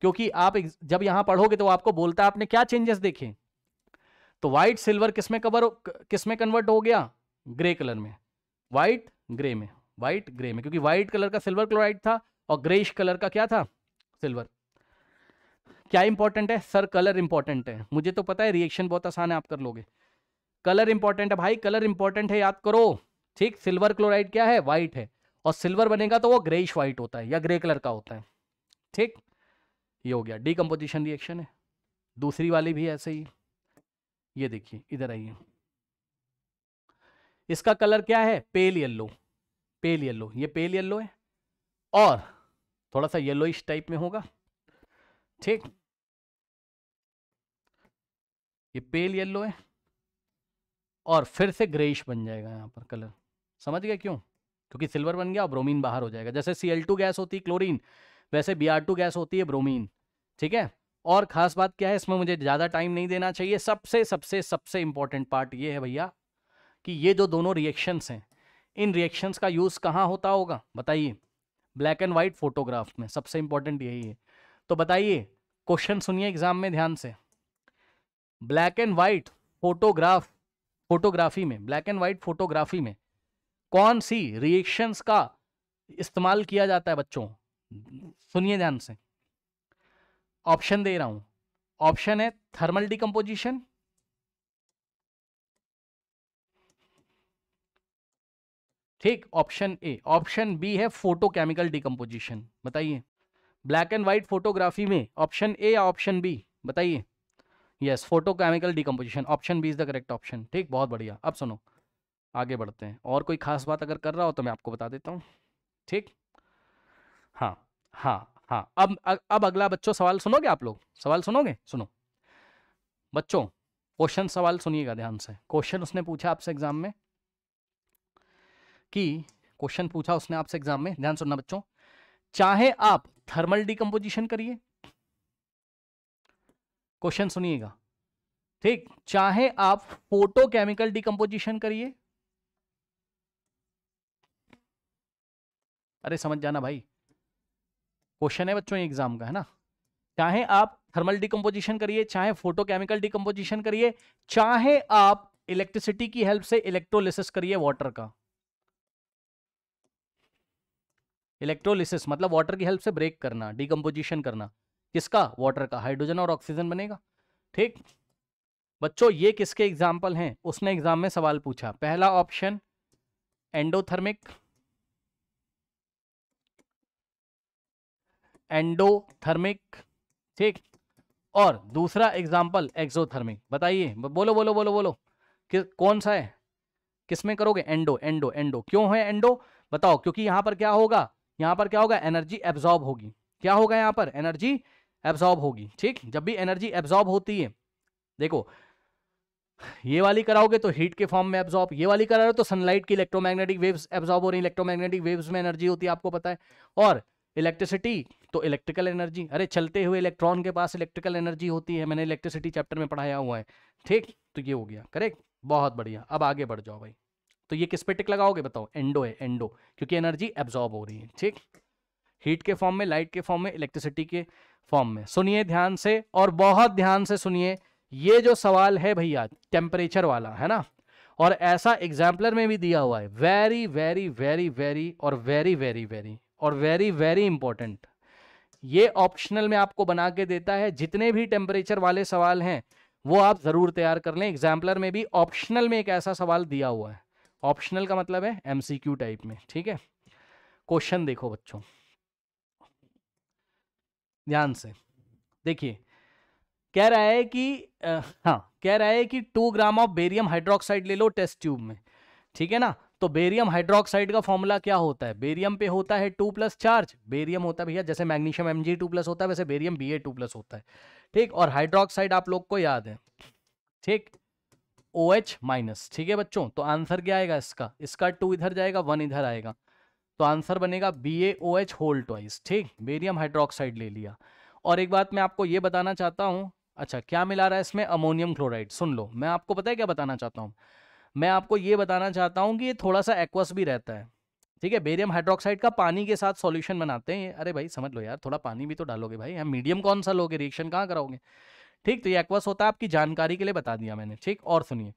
क्योंकि आप जब यहां पढ़ोगे तो आपको बोलता है आपने क्या चेंजेस देखे तो व्हाइट सिल्वर किसमें कवर किसमें कन्वर्ट हो गया ग्रे कलर में व्हाइट ग्रे में व्हाइट ग्रे में क्योंकि व्हाइट कलर का सिल्वर क्लोराइड था और ग्रेइश कलर का क्या था सिल्वर क्या इंपॉर्टेंट है सर कलर इंपॉर्टेंट है मुझे तो पता है रिएक्शन बहुत आसान है आप कर लोगे कलर इंपॉर्टेंट है भाई कलर इंपॉर्टेंट है याद करो ठीक सिल्वर क्लोराइड क्या है व्हाइट है और सिल्वर बनेगा तो वो ग्रेइश व्हाइट होता है या ग्रे कलर का होता है ठीक ये हो गया डीकम्पोजिशन रिएक्शन है दूसरी वाली भी ऐसे ही ये देखिए इधर आइए इसका कलर क्या है पेल येल्लो पेल येल्लो ये पेल येल्लो है और थोड़ा सा येलोइश टाइप में होगा ठीक ये पेल येल्लो है और फिर से ग्रेइश बन जाएगा यहाँ पर कलर समझ गए क्यों क्योंकि सिल्वर बन गया और ब्रोमीन बाहर हो जाएगा जैसे सी गैस होती है क्लोरीन वैसे बी गैस होती है ब्रोमीन ठीक है और ख़ास बात क्या है इसमें मुझे ज़्यादा टाइम नहीं देना चाहिए सबसे सबसे सबसे इम्पॉर्टेंट पार्ट ये है भैया कि ये जो दोनों रिएक्शंस हैं इन रिएक्शंस का यूज़ कहाँ होता होगा बताइए ब्लैक एंड वाइट फोटोग्राफ में सबसे इम्पॉर्टेंट यही है तो बताइए क्वेश्चन सुनिए एग्ज़ाम में ध्यान से black and white photograph photography में ब्लैक एंड वाइट फोटोग्राफी में कौन सी रिएक्शंस का इस्तेमाल किया जाता है बच्चों सुनिए ध्यान से ऑप्शन दे रहा हूं ऑप्शन है थर्मल डिकम्पोजिशन ठीक ऑप्शन ए ऑप्शन बी है फोटोकेमिकल डिकम्पोजिशन बताइए ब्लैक एंड व्हाइट फोटोग्राफी में ऑप्शन ए या ऑप्शन बी बताइए yes photochemical decomposition option B is the correct option ठीक बहुत बढ़िया अब सुनो आगे बढ़ते हैं और कोई खास बात अगर कर रहा हो तो मैं आपको बता देता हूँ ठीक हाँ हाँ हाँ अब अब अगला बच्चों सवाल सुनोगे आप लोग सवाल सुनोगे सुनो बच्चों क्वेश्चन सवाल सुनिएगा ध्यान से क्वेश्चन उसने पूछा आपसे एग्जाम में कि क्वेश्चन पूछा उसने आपसे एग्जाम में ध्यान सुनना बच्चों चाहे आप थर्मल डिकम्पोजिशन करिए क्वेश्चन सुनिएगा ठीक चाहे आप फोटोकेमिकल डिकम्पोजिशन करिए अरे समझ जाना भाई क्वेश्चन है बच्चों एग्जाम का है ना चाहे आप थर्मल डिकम्पोजिशन करिए चाहे फोटोकेमिकल डिकम्पोजिशन करिए चाहे आप इलेक्ट्रिसिटी की हेल्प से इलेक्ट्रोलिसिस करिए वाटर का इलेक्ट्रोलिसिस मतलब वाटर की हेल्प से ब्रेक करना डिकम्पोजिशन करना किसका वाटर का हाइड्रोजन और ऑक्सीजन बनेगा ठीक बच्चों ये किसके एग्जाम्पल हैं उसने एग्जाम में सवाल पूछा पहला ऑप्शन एंडोथर्मिक एंडोथर्मिक ठीक और दूसरा एग्जाम्पल एक्सोथर्मिक बताइए बोलो बोलो बोलो बोलो कि कौन सा है किस में करोगे एंडो एंडो एंडो क्यों है एंडो बताओ क्योंकि यहां पर क्या होगा यहां पर क्या होगा एनर्जी एब्जॉर्ब होगी क्या होगा यहां पर एनर्जी एब्जॉर्ब होगी ठीक जब भी एनर्जी एब्जॉर्ब होती है देखो ये वाली कराओगे तो हीट के फॉर्म में एब्जॉर्ब ये वाली करा रहे हो तो सनलाइट की इलेक्ट्रोमैग्नेटिक वेव्स एब्जॉर्ब हो रही इलेक्ट्रोमैग्नेटिक वेव्स में एनर्जी होती है आपको पता है और इलेक्ट्रिसिटी तो इलेक्ट्रिकल एनर्जी अरे चलते हुए इलेक्ट्रॉन के पास इलेक्ट्रिकल एनर्जी होती है मैंने इलेक्ट्रिसिटी चैप्टर में पढ़ाया हुआ है ठीक तो ये हो गया करेक्ट बहुत बढ़िया अब आगे बढ़ जाओ भाई तो ये किस पे टिक लगाओगे बताओ एंडो है एंडो क्योंकि एनर्जी एब्जॉर्ब हो रही है ठीक हीट के फॉर्म में लाइट के फॉर्म में इलेक्ट्रिसिटी के फॉर्म में सुनिए ध्यान से और बहुत ध्यान से सुनिए ये जो सवाल है भैया टेम्परेचर वाला है ना और ऐसा एग्जाम्पलर में भी दिया हुआ है वेरी वेरी वेरी वेरी और वेरी वेरी वेरी और वेरी वेरी इंपॉर्टेंट ये ऑप्शनल में आपको बना के देता है जितने भी टेम्परेचर वाले सवाल हैं वो आप ज़रूर तैयार कर लें एग्जाम्पलर में भी ऑप्शनल में एक ऐसा सवाल दिया हुआ है ऑप्शनल का मतलब है एमसीक्यू टाइप में ठीक है क्वेश्चन देखो बच्चों ध्यान से देखिए कह रहा है कि आ, हाँ कह रहा है कि two gram of barium hydroxide ले लो टेस्ट ट्यूब में ठीक है ना तो बेरियम हाइड्रोक्साइड का फॉर्मूला क्या होता है बेरियम पे होता है टू प्लस चार्ज बेरियम होता है भैया जैसे magnesium M G two plus होता है वैसे barium B A two plus होता है ठीक और हाइड्रोक्साइड आप लोग को याद है ठीक ओ एच माइनस ठीक है बच्चों तो आंसर क्या आएगा इसका इसका टू इधर जाएगा वन इधर आएगा तो आंसर बनेगा B A O H whole twice ठीक बेरियम हाइड्रोक्साइड ले लिया और एक बात मैं आपको ये बताना चाहता हूँ अच्छा क्या मिला रहा है इसमें अमोनियम क्लोराइड सुन लो मैं आपको पता है क्या बताना चाहता हूँ मैं आपको ये बताना चाहता हूँ कि ये थोड़ा सा एक्वस भी रहता है ठीक है बेरियम हाइड्रोक्साइड का पानी के साथ सॉल्यूशन बनाते हैं अरे भाई समझ लो यार थोड़ा पानी भी तो डालोगे भाई हम मीडियम कौन सा लोगे रिएक्शन कहाँ कराओगे ठीक तो ये एक्वस होता है आपकी जानकारी के लिए बता दिया मैंने ठीक और सुनिए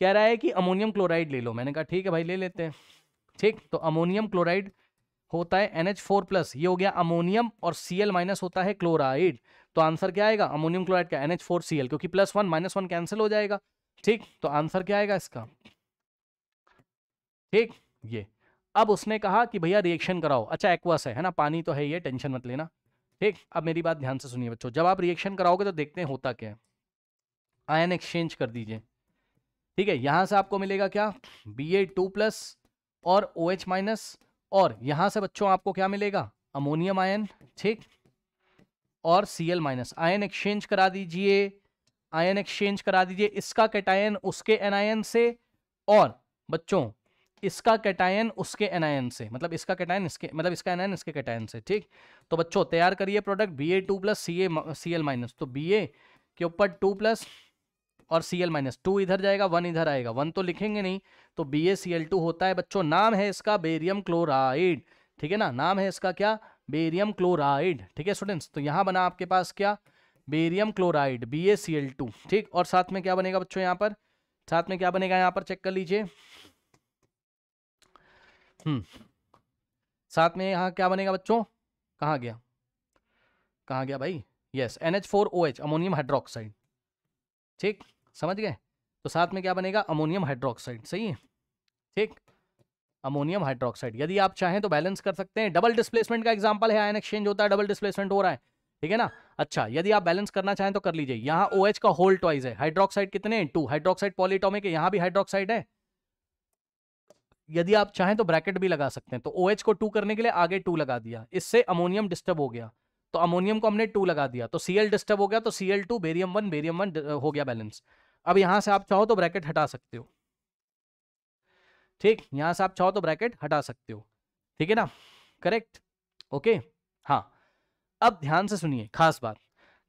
कह रहा है कि अमोनियम क्लोराइड ले लो मैंने कहा ठीक है भाई ले लेते हैं ठीक तो अमोनियम क्लोराइड होता है एन एच फोर प्लस ये हो गया अमोनियम और सी एल माइनस होता है क्लोराइड तो आंसर क्या आएगा अमोनियम क्लोराइड का N H four C L क्योंकि plus one minus one cancel हो जाएगा ठीक तो आंसर क्या आएगा इसका ठीक ये अब उसने कहा कि भैया रिएक्शन कराओ अच्छा एक्वास है है ना पानी तो है ये टेंशन मत लेना ठीक अब मेरी बात ध्यान से सुनिए बच्चों जब आप रिएक्शन कराओगे तो देखते हैं होता क्या है आयन एक्सचेंज कर दीजिए ठीक है यहां से आपको मिलेगा क्या बी ए टू प्लस और ओ OH माइनस और यहां से बच्चों आपको क्या मिलेगा अमोनियम आयन ठीक और C L minus ion exchange करा दीजिए आयन एक्सचेंज करा दीजिए इसका कैटायन उसके एनायन से और बच्चों इसका कैटायन उसके एनायन से मतलब इसका कैटायन इसके मतलब इसका एनायन इसके कैटायन से ठीक तो बच्चों तैयार करिए product B A two plus C A C L minus तो बी ए के ऊपर टू प्लस और सी एल माइनस टू इधर जाएगा वन इधर आएगा वन तो लिखेंगे नहीं तो B A C L two होता है बच्चों नाम है इसका बेरियम क्लोराइड ठीक है ना नाम है इसका क्या बेरियम क्लोराइड ठीक है स्टूडेंट्स तो यहाँ बना आपके पास क्या barium chloride B A C L two ठीक और साथ में क्या बनेगा बच्चों यहाँ पर साथ में क्या बनेगा यहाँ पर चेक कर लीजिए हम्म, साथ में यहाँ क्या बनेगा बच्चों कहाँ गया कहाँ गया भाई yes N H four O H ammonium hydroxide ठीक समझ गए तो साथ में क्या बनेगा अमोनियम हाइड्रोक्साइड सही है ठीक अमोनियम हाइड्रोक्साइड यदि आप चाहें तो बैलेंस कर सकते हैं डबल डिस्प्लेसमेंट का एग्जाम्पल है आयन एक्सचेंज होता है डबल डिस्प्लेसमेंट हो रहा है ठीक है ना अच्छा यदि आप बैलेंस करना चाहें तो कर लीजिए यहाँ ओ OH का होल ट्वाइज है हाइड्रोक्साइड कितने हैं टू हाइड्रोक्साइड पॉलीटोमिक यहाँ भी हाइड्रोक्साइड है यदि आप चाहें तो ब्रैकेट भी लगा सकते हैं तो ओ OH को टू करने के लिए आगे टू लगा दिया इससे अमोनियम डिस्टर्ब हो गया तो अमोनियम को हमने टू लगा दिया तो सीएल डिस्टर्ब हो गया तो CL two barium one barium one हो गया बैलेंस अब यहां से आप चाहो तो ब्रैकेट हटा सकते हो ठीक यहां से आप चाहो तो ब्रैकेट हटा सकते हो ठीक है ना करेक्ट ओके हाँ अब ध्यान से सुनिए खास बात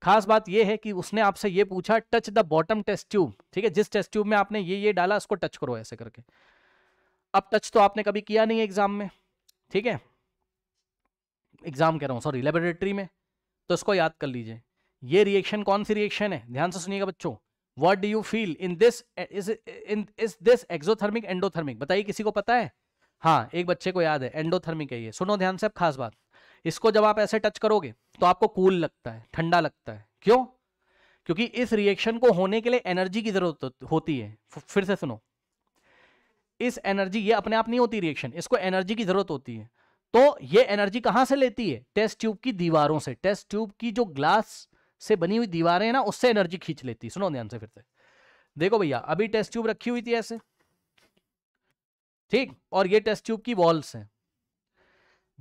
खास बात यह है कि उसने आपसे ये पूछा touch the bottom test tube ठीक है जिस टेस्ट ट्यूब में आपने ये ये डाला उसको टच करो ऐसे करके अब टच तो आपने कभी किया नहीं एग्जाम में ठीक है एग्जाम कह रहा हूँ सॉरी लेबोरेटरी में तो इसको याद कर लीजिए ये रिएक्शन कौन सी रिएक्शन है ध्यान से सुनिएगा बच्चों what do you feel in this in is this exothermic endothermic बताइए किसी को पता है हाँ एक बच्चे को याद है एंडोथर्मिक है ये सुनो ध्यान से अब खास बात इसको जब आप ऐसे टच करोगे तो आपको कूल लगता है ठंडा लगता है क्यों क्योंकि इस रिएक्शन को होने के लिए एनर्जी की जरूरत होती है फिर से सुनो इस एनर्जी ये अपने आप नहीं होती रिएक्शन इसको एनर्जी की जरूरत होती है तो ये एनर्जी कहां से लेती है टेस्ट ट्यूब की दीवारों से टेस्ट ट्यूब की जो ग्लास से बनी हुई दीवारें ना उससे एनर्जी खींच लेती सुनो ध्यान से फिर से देखो भैया अभी टेस्ट ट्यूब रखी हुई थी ऐसे ठीक और ये टेस्ट ट्यूब की वॉल्स हैं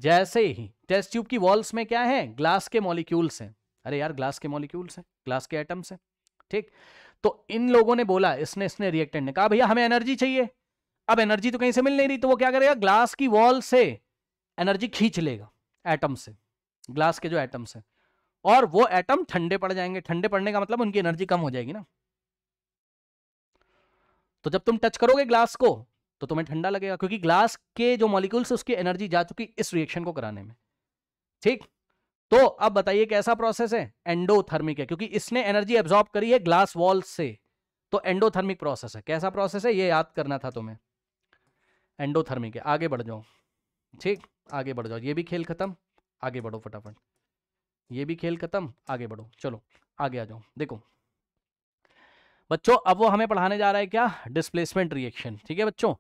जैसे ही टेस्ट ट्यूब की वॉल्स में क्या है ग्लास के मॉलिक्यूल्स हैं अरे यार ग्लास के मॉलिक्यूल्स हैं ग्लास के एटम्स हैं ठीक तो इन लोगों ने बोला इसने इसने रिएक्टेंट ने कहा भैया हमें एनर्जी चाहिए अब एनर्जी तो कहीं से मिल नहीं रही तो वो क्या करेगा ग्लास की वॉल से एनर्जी खींच लेगा एटम से ग्लास के जो एटम्स हैं और वो एटम ठंडे पड़ जाएंगे ठंडे पड़ने का मतलब उनकी एनर्जी कम हो जाएगी ना तो जब तुम टच करोगे ग्लास को तो तुम्हें ठंडा लगेगा क्योंकि ग्लास के जो मॉलिक्यूल्स उसकी एनर्जी जा चुकी इस रिएक्शन को कराने में ठीक तो अब बताइए कैसा प्रोसेस है एंडोथर्मिक है क्योंकि इसने एनर्जी एब्जॉर्ब करी है ग्लास वॉल से तो एंडोथर्मिक प्रोसेस है कैसा प्रोसेस है ये याद करना था तुम्हें एंडोथर्मिक है आगे बढ़ जाओ ठीक आगे बढ़ जाओ ये भी खेल खत्म आगे बढ़ो फटाफट ये भी खेल खत्म आगे बढ़ो चलो आगे आ जाओ देखो बच्चों अब वो हमें पढ़ाने जा रहा है क्या डिस्प्लेसमेंट रिएक्शन ठीक है बच्चों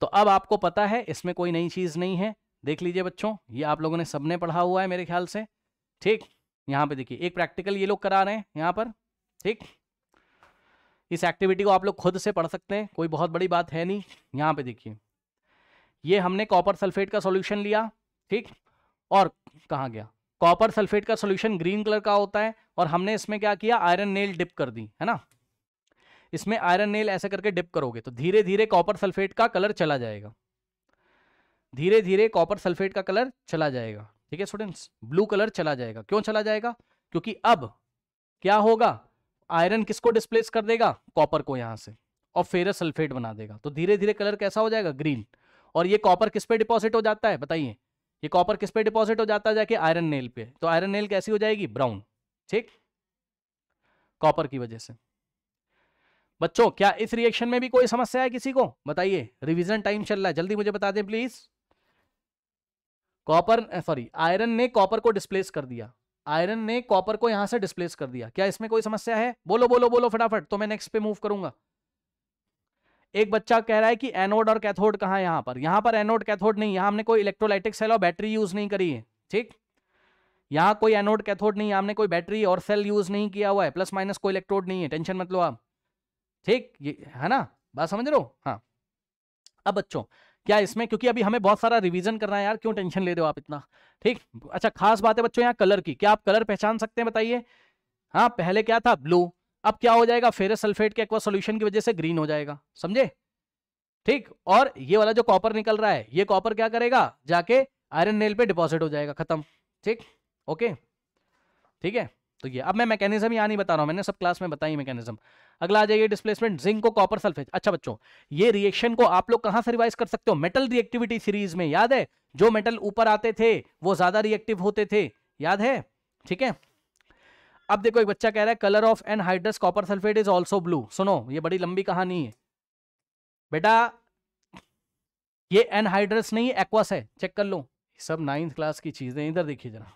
तो अब आपको पता है इसमें कोई नई चीज़ नहीं है देख लीजिए बच्चों ये आप लोगों ने सबने पढ़ा हुआ है मेरे ख्याल से ठीक यहाँ पे देखिए एक प्रैक्टिकल ये लोग करा रहे हैं यहाँ पर ठीक इस एक्टिविटी को आप लोग खुद से पढ़ सकते हैं कोई बहुत बड़ी बात है नहीं यहाँ पे देखिए ये हमने कॉपर सल्फेट का सॉल्यूशन लिया ठीक और कहा गया कॉपर सल्फेट का सोल्यूशन ग्रीन कलर का होता है और हमने इसमें क्या किया आयरन नेल डिप कर दी है ना इसमें आयरन नेल ऐसे करके डिप करोगे तो धीरे धीरे कॉपर सल्फेट का कलर चला जाएगा धीरे धीरे कॉपर सल्फेट का कलर चला जाएगा ठीक है स्टूडेंट्स ब्लू कलर चला जाएगा क्यों चला जाएगा क्योंकि अब क्या होगा आयरन किसको डिस्प्लेस कर देगा कॉपर को यहां से और फेरस सल्फेट बना देगा तो धीरे धीरे कलर कैसा हो जाएगा ग्रीन और ये कॉपर किस पे डिपॉजिट हो जाता है बताइए ये कॉपर किस पे डिपॉजिट हो जाता है जाके आयरन नेल पे तो आयरन नेल कैसी हो जाएगी ब्राउन ठीक कॉपर की वजह से बच्चों क्या इस रिएक्शन में भी कोई समस्या है किसी को बताइए रिवीजन टाइम चल रहा है जल्दी मुझे बता दें प्लीज कॉपर सॉरी आयरन ने कॉपर को डिस्प्लेस कर दिया आयरन ने कॉपर को यहां से डिस्प्लेस कर दिया क्या इसमें कोई समस्या है बोलो बोलो बोलो फटाफट तो मैं नेक्स्ट पे मूव करूंगा एक बच्चा कह रहा है कि एनोड और कैथोड कहाँ है यहाँ पर यहाँ पर एनोड कैथोड नहीं यहाँ हमने कोई इलेक्ट्रोलाइटिक सेल और बैटरी यूज़ नहीं करी है ठीक यहाँ कोई एनोड कैथोड नहीं हमने कोई बैटरी और सेल यूज़ नहीं किया हुआ है प्लस माइनस कोई इलेक्ट्रोड नहीं है टेंशन मतलब आप ठीक ये है ना बात समझ रहे हो हाँ अब बच्चों क्या इसमें क्योंकि अभी हमें बहुत सारा रिवीजन करना है यार क्यों टेंशन ले रहे हो आप इतना ठीक अच्छा खास बात है बच्चों यहाँ कलर की क्या आप कलर पहचान सकते हैं बताइए हाँ पहले क्या था ब्लू अब क्या हो जाएगा फेरस सल्फेट के एक्वा सोल्यूशन की वजह से ग्रीन हो जाएगा समझे ठीक और ये वाला जो कॉपर निकल रहा है ये कॉपर क्या करेगा जाके आयरन नेल पे डिपॉजिट हो जाएगा खत्म ठीक ओके ठीक है तो ये अब मैं मैकेनिज्म यहाँ नहीं बता रहा हूँ मैंने सब क्लास में बताई मैकेनिज्म अगला आ जाइए डिस्प्लेसमेंट जिंक को कॉपर सल्फेट अच्छा बच्चों ये रिएक्शन को आप लोग कहाँ से रिवाइज कर सकते हो मेटल रिएक्टिविटी सीरीज में याद है जो मेटल ऊपर आते थे वो ज्यादा रिएक्टिव होते थे याद है ठीक है अब देखो एक बच्चा कह रहा है colour of anhydrous copper sulphate is also blue सुनो ये बड़ी लंबी कहानी है बेटा ये हाइड्रस नहीं एक्वास है चेक कर लो सब नाइन्थ क्लास की चीजें इधर देखिए जरा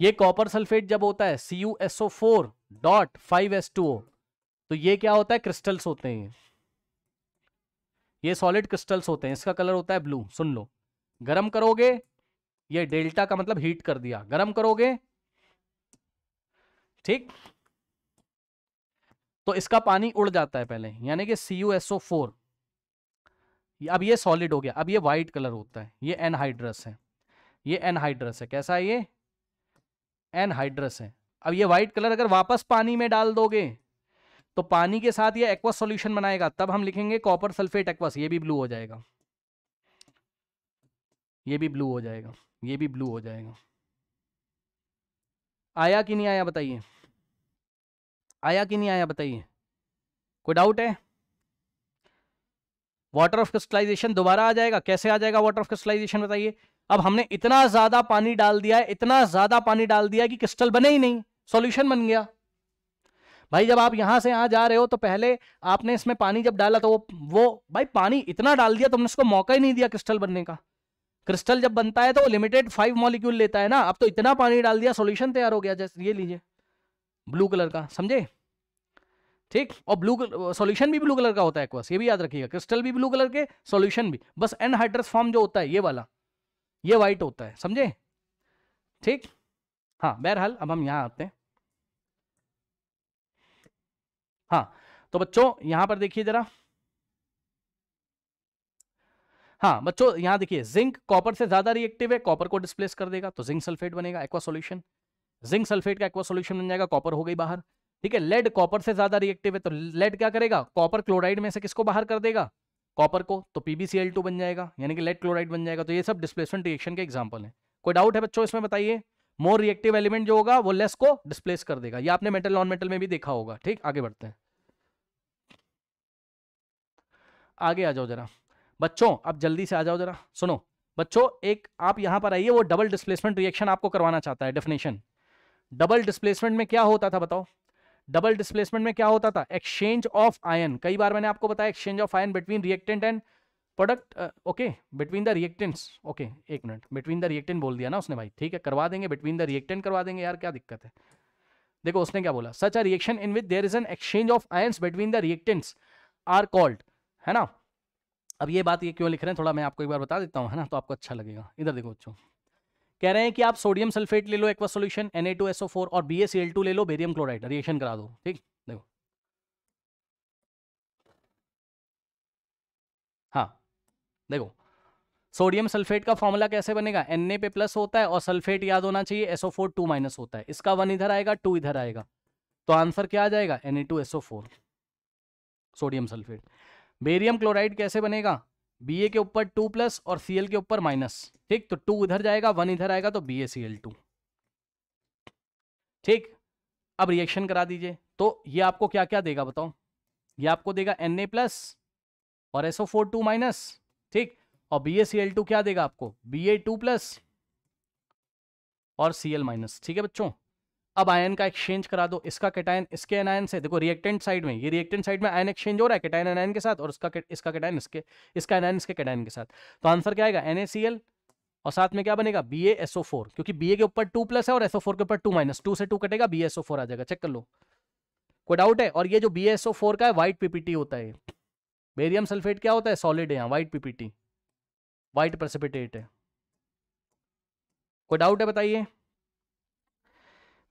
ये कॉपर सल्फेट जब होता है C U S O four dot five S two O तो ये क्या होता है क्रिस्टल्स होते हैं ये सॉलिड क्रिस्टल्स होते हैं इसका कलर होता है ब्लू सुन लो गर्म करोगे ये डेल्टा का मतलब हीट कर दिया गर्म करोगे ठीक तो इसका पानी उड़ जाता है पहले यानी कि C U S O four अब ये सॉलिड हो गया अब ये वाइट कलर होता है ये एनहाइड्रस है ये एनहाइड्रस है कैसा है ये एनहाइड्रस है अब ये वाइट कलर अगर वापस पानी में डाल दोगे तो पानी के साथ ये एक्वा सॉल्यूशन बनाएगा तब हम लिखेंगे कॉपर सल्फेट एक्वस ये भी ब्लू हो जाएगा ये भी ब्लू हो जाएगा ये भी ब्लू हो जाएगा आया कि नहीं आया बताइए आया कि नहीं आया बताइए कोई डाउट है वाटर ऑफ क्रिस्टलाइजेशन दोबारा आ जाएगा कैसे आ जाएगा वाटर ऑफ क्रिस्टलाइजेशन बताइए अब हमने इतना ज़्यादा पानी डाल दिया है इतना ज़्यादा पानी डाल दिया कि क्रिस्टल बने ही नहीं सॉल्यूशन बन गया भाई जब आप यहां से यहां जा रहे हो तो पहले आपने इसमें पानी जब डाला तो वो वो भाई पानी इतना डाल दिया तो हमने इसको मौका ही नहीं दिया क्रिस्टल बनने का क्रिस्टल जब बनता है तो वो लिमिटेड फाइव मॉलिक्यूल लेता है ना अब तो इतना पानी डाल दिया सोल्यूशन तैयार हो गया जैसे ये लीजिए ब्लू कलर का समझे ठीक और ब्लू सॉल्यूशन भी ब्लू कलर का होता है एक्वस ये भी याद रखिएगा क्रिस्टल भी ब्लू कलर के सॉल्यूशन भी बस एनहाइड्रस फॉर्म जो होता है ये वाला ये वाइट होता है समझे ठीक हाँ बहरहाल अब हम यहाँ आते हैं हाँ तो बच्चों यहां पर देखिए जरा हाँ बच्चों यहां देखिए जिंक कॉपर से ज्यादा रिएक्टिव है कॉपर को डिस्प्लेस कर देगा तो जिंक सल्फेट बनेगा एक्वा सॉल्यूशन जिंक सल्फेट का एक्वा सोल्यूशन बन जाएगा कॉपर हो गई बाहर ठीक है लेड कॉपर से ज्यादा रिएक्टिव है तो लेड क्या करेगा कॉपर क्लोराइड में से किसको बाहर कर देगा कॉपर को तो पीबीसीएल टू बन जाएगा यानी कि लेड क्लोराइड बन जाएगा तो ये सब डिस्प्लेसमेंट रिएक्शन के एग्जाम्पल है कोई डाउट है बच्चों इसमें बताइए मोर रिएक्टिव एलिमेंट जो होगा वो लेस को डिस्प्लेस कर देगा ये आपने मेटल नॉन मेटल में भी देखा होगा ठीक आगे बढ़ते हैं आगे आ जाओ जरा बच्चों अब जल्दी से आ जाओ जरा सुनो बच्चों एक आप यहां पर आइए वो डबल डिस्प्लेसमेंट रिएक्शन आपको करवाना चाहता है डेफिनेशन डबल डिस्प्लेसमेंट में क्या होता था बताओ डबल डिस्प्लेसमेंट में क्या होता था एक्सचेंज ऑफ आयन कई बार मैंने आपको बताया exchange of ion between reactant and product okay between the reactants okay एक मिनट बिटवीन द रिएक्टेंट बोल दिया ना उसने भाई ठीक है करवा देंगे बिटवीन द रिएक्टेंट करवा देंगे यार क्या दिक्कत है देखो उसने क्या बोला such a reaction in which there is an exchange of ions between the reactants are called है ना अब ये बात ये क्यों लिख रहे हैं थोड़ा मैं आपको एक बार बता देता हूँ है ना तो आपको अच्छा लगेगा इधर देखो बच्चों कह रहे हैं कि आप सोडियम सल्फेट ले लो एक्वा सोल्यूशन एन और टू ले लो बेरियम क्लोराइड रिएक्शन करा दो ठीक देखो हाँ देखो सोडियम सल्फेट का फॉर्मूला कैसे बनेगा ए पे प्लस होता है और सल्फेट याद होना चाहिए एसओ फोर टू माइनस होता है इसका वन इधर आएगा टू इधर आएगा तो आंसर क्या आ जाएगा four sodium sulphate barium chloride कैसे बनेगा बी ए के ऊपर टू प्लस और सी एल के ऊपर माइनस ठीक तो टू उधर जाएगा वन इधर आएगा तो B A C L two ठीक अब रिएक्शन करा दीजिए तो ये आपको क्या क्या देगा बताओ ये आपको देगा एन ए प्लस और एसओ फोर टू माइनस ठीक और B A C L two क्या देगा आपको बी ए टू प्लस और सी एल माइनस ठीक है बच्चों अब आयन का एक्सचेंज करा दो इसका केटायन इसके एनायन से देखो रिएक्टेंट साइड में ये रिएक्टेंट साइड में आयन एक्सचेंज हो रहा है केटायन एनायन के साथ और उसका इसका कैटाइन इसके इसका एनायन इसके केटायन के साथ तो आंसर क्या आएगा एन और साथ में क्या बनेगा बी फोर क्योंकि बी के ऊपर टू प्लस है और एसओ फोर के ऊपर टू माइनस टू से टू कटेगा बी फोर आ जाएगा चेक कर लो कोई डाउट है और ये जो बी का है व्हाइट पीपीटी होता है बेरियम सल्फेट क्या होता है सॉलिड है यहाँ व्हाइट पीपीटी व्हाइट प्रसिपिटेट है कोई डाउट है बताइए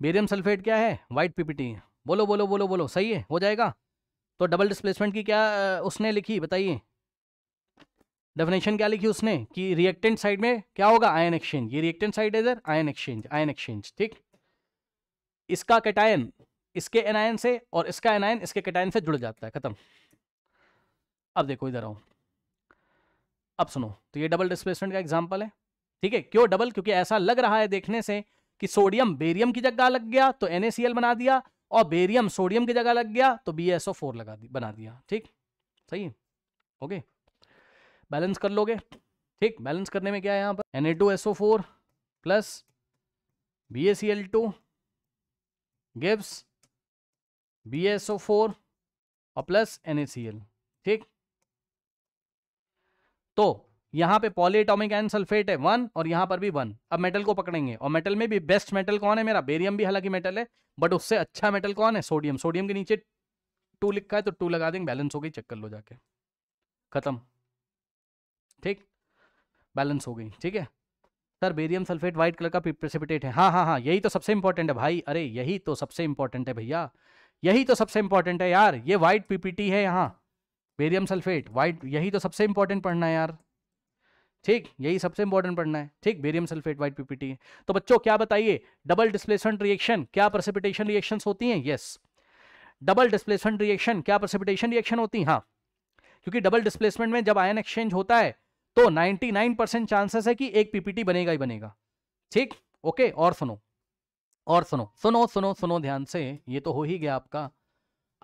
बेरियम सल्फेट क्या है वाइट पीपीटी बोलो बोलो बोलो बोलो सही है हो जाएगा तो डबल डिस्प्लेसमेंट की क्या उसने लिखी बताइए डेफिनेशन क्या लिखी उसने कि रिएक्टेंट साइड में क्या होगा आयन एक्सचेंज ये रिएक्टेंट साइड है आयन एक्सचेंज आयन एक्सचेंज ठीक इसका कैटायन इसके एनायन से और इसका एनायन इसके कैटायन से जुड़ जाता है खत्म अब देखो इधर आओ अब सुनो तो ये डबल डिस्प्लेसमेंट का एग्जाम्पल है ठीक है क्यों डबल क्योंकि ऐसा लग रहा है देखने से कि सोडियम बेरियम की जगह लग गया तो NaCl बना दिया और बेरियम सोडियम की जगह लग गया तो BSO4 लगा दी बना दिया ठीक सही ओके बैलेंस कर लोगे ठीक बैलेंस करने में क्या है यहाँ पर N two four plus B A C two B S four और प्लस एन ठीक तो यहाँ पे पॉलीएटॉमिक एन सल्फेट है वन और यहाँ पर भी वन अब मेटल को पकड़ेंगे और मेटल में भी बेस्ट मेटल कौन है मेरा बेरियम भी हालांकि मेटल है बट उससे अच्छा मेटल कौन है सोडियम सोडियम के नीचे टू लिखा है तो टू लगा देंगे बैलेंस हो गई चेक कर लो जाके खत्म ठीक बैलेंस हो गई ठीक है sir barium sulphate white colour का प्रेसिपिटेट है हाँ हाँ हाँ यही तो सबसे इंपॉर्टेंट है भाई अरे यही तो सबसे इंपॉर्टेंट है भैया यही तो सबसे इंपॉर्टेंट है यार ये वाइट पीपीटी है यहाँ बेरियम सल्फेट वाइट यही तो सबसे इंपॉर्टेंट पढ़ना है यार ठीक यही सबसे इंपॉर्टेंट पढ़ना है ठीक बेरियम सल्फेट वाइट पीपीटी तो बच्चों क्या बताइए डबल डिस्प्लेसमेंट रिएक्शन क्या प्रसिपिटेशन रिएक्शन होती हैं यस डबल डिस्प्लेसमेंट रिएक्शन क्या प्रसिपिटेशन रिएक्शन होती हैं हाँ क्योंकि डबल डिस्प्लेसमेंट में जब आयन एक्सचेंज होता है तो 99 परसेंट चांसेस है कि एक पीपीटी बनेगा ही बनेगा ठीक ओके और सुनो और सुनो सुनो सुनो सुनो ध्यान से ये तो हो ही गया आपका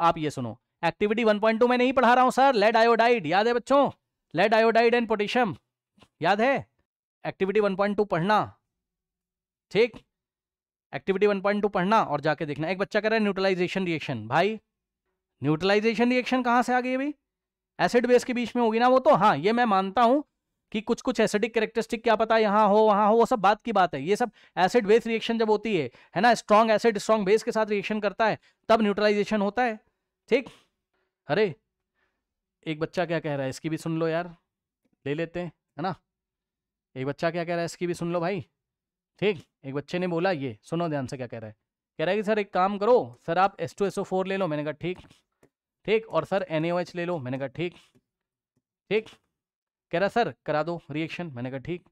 आप ये सुनो एक्टिविटी 1.2 में नहीं पढ़ा रहा हूं सर लेड आयोडाइड याद है बच्चों लेड आयोडाइड एंड पोटेशियम याद है एक्टिविटी 1.2 पढ़ना ठीक एक्टिविटी 1.2 पढ़ना और जाके देखना एक बच्चा कह रहा है न्यूट्रलाइजेशन रिएक्शन भाई न्यूट्रलाइजेशन रिएक्शन कहाँ से आ गई भाई एसिड बेस के बीच में होगी ना वो तो हाँ ये मैं मानता हूँ कि कुछ कुछ एसिडिक कैरेक्टरिस्टिक क्या पता यहाँ हो वहाँ हो वो सब बात की बात है ये सब एसिड बेस रिएक्शन जब होती है है ना स्ट्रॉन्ग एसिड स्ट्रॉन्ग बेस के साथ रिएक्शन करता है तब न्यूट्रलाइजेशन होता है ठीक अरे एक बच्चा क्या कह रहा है इसकी भी सुन लो यार ले लेते हैं है ना एक बच्चा क्या कह रहा है इसकी भी सुन लो भाई ठीक एक बच्चे ने बोला ये सुनो ध्यान से क्या कह रहा है कह रहा है कि सर एक काम करो सर आप S two S O four ले लो मैंने कहा ठीक ठीक और सर एन एच ले लो मैंने कहा ठीक ठीक कह रहा सर करा दो रिएक्शन मैंने कहा ठीक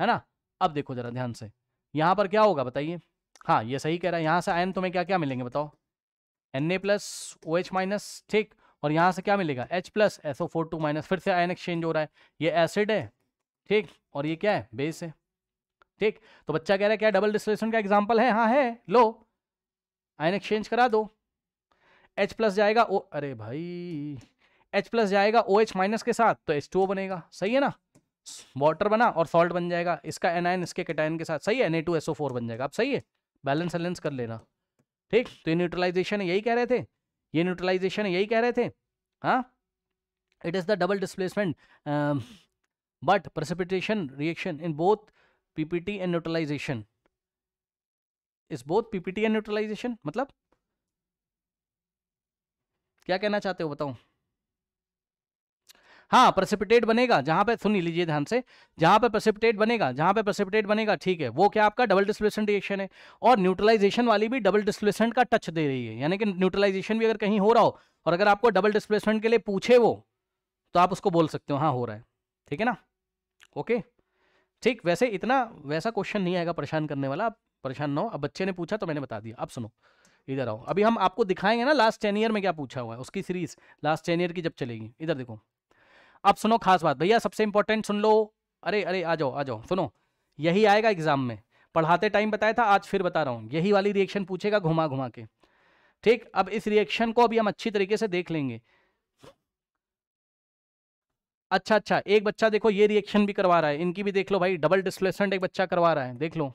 है ना अब देखो जरा ध्यान से यहाँ पर क्या होगा बताइए हाँ ये सही कह रहा है यहाँ से आयन तुम्हें क्या क्या मिलेंगे बताओ N A plus O H minus ठीक और यहाँ से क्या मिलेगा H plus S O four two minus फिर से आयन एक्सचेंज हो रहा है ये एसिड है ठीक और ये क्या है बेस है ठीक तो बच्चा कह रहा है क्या डबल डिस्प्लेसमेंट का एग्जाम्पल है हाँ है लो आयन एक्सचेंज करा दो एच प्लस जाएगा ओ अरे भाई एच प्लस जाएगा ओ एच माइनस के साथ तो एच टू ओ बनेगा सही है ना वाटर बना और सॉल्ट बन जाएगा इसका एनायन इसके कैटायन के साथ सही है N A two S O four बन जाएगा आप सही है बैलेंस वैलेंस कर लेना ठीक तो ये न्यूट्रलाइजेशन यही कह रहे थे ये न्यूट्रलाइजेशन यही कह रहे थे हाँ it is the double displacement but precipitation reaction in both ppt and neutralization is both ppt and neutralization मतलब क्या कहना चाहते हो बताऊं हाँ प्रसिपिटेट बनेगा जहां पे सुन लीजिए ध्यान से जहां पे प्रसिपिटेट बनेगा जहां पे प्रसिपिटेट बनेगा ठीक है वो क्या आपका डबल डिस्प्लेसमेंट रिएक्शन है और न्यूट्रलाइजेशन वाली भी डबल डिस्प्लेसमेंट का टच दे रही है यानी कि न्यूट्रलाइजेशन भी अगर कहीं हो रहा हो और अगर आपको डबल डिस्प्लेसमेंट के लिए पूछे वो तो आप उसको बोल सकते हो हाँ हो रहा है ठीक है ना ओके ठीक वैसे इतना वैसा क्वेश्चन नहीं आएगा परेशान करने वाला आप परेशान ना हो अब बच्चे ने पूछा तो मैंने बता दिया अब सुनो इधर आओ अभी हम आपको दिखाएंगे ना लास्ट टेन ईयर में क्या पूछा हुआ है उसकी सीरीज लास्ट टेन ईयर की जब चलेगी इधर देखो अब सुनो खास बात भैया सबसे इंपॉर्टेंट सुन लो अरे अरे आ जाओ आ जाओ सुनो यही आएगा एग्जाम में पढ़ाते टाइम बताया था आज फिर बता रहा हूँ यही वाली रिएक्शन पूछेगा घुमा घुमा के ठीक अब इस रिएक्शन को अभी हम अच्छी तरीके से देख लेंगे अच्छा अच्छा एक बच्चा देखो ये रिएक्शन भी करवा रहा है इनकी भी देख लो भाई डबल डिस्प्लेसमेंट एक बच्चा करवा रहा है देख लो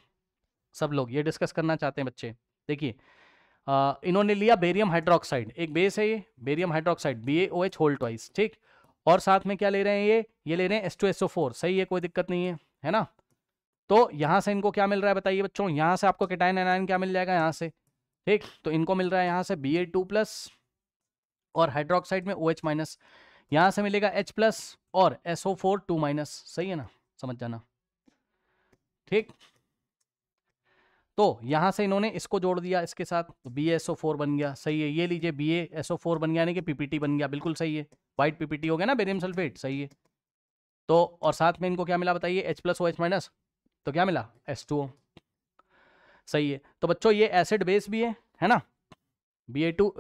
सब लोग ये डिस्कस करना चाहते हैं बच्चे देखिए इन्होंने लिया बेरियम हाइड्रोक्साइड एक बेस है ये barium hydroxide B A O H whole twice ठीक और साथ में क्या ले रहे हैं ये ये ले रहे हैं S two S O four सही है कोई दिक्कत नहीं है है ना तो यहाँ से इनको क्या मिल रहा है बताइए बच्चों यहाँ से आपको किटाइन एनाइन क्या मिल जाएगा यहाँ से ठीक तो इनको मिल रहा है यहाँ से बी ए टू प्लस और हाइड्रोक्साइड में ओ एच माइनस यहाँ से मिलेगा एच प्लस और S O four two minus सही है ना समझ जाना ठीक तो यहां से इन्होंने इसको जोड़ दिया इसके साथ तो बी एस ओ फोर बन गया सही है ये लीजिए बी एस ओ फोर बन गया यानी कि पीपीटी बन गया बिल्कुल सही है वाइट पीपीटी हो गया ना बेरियम सल्फेट सही है तो और साथ में इनको क्या मिला बताइए H plus O H minus तो क्या मिला एस टू ओ सही है तो बच्चों ये एसिड बेस भी है है ना बी ए टू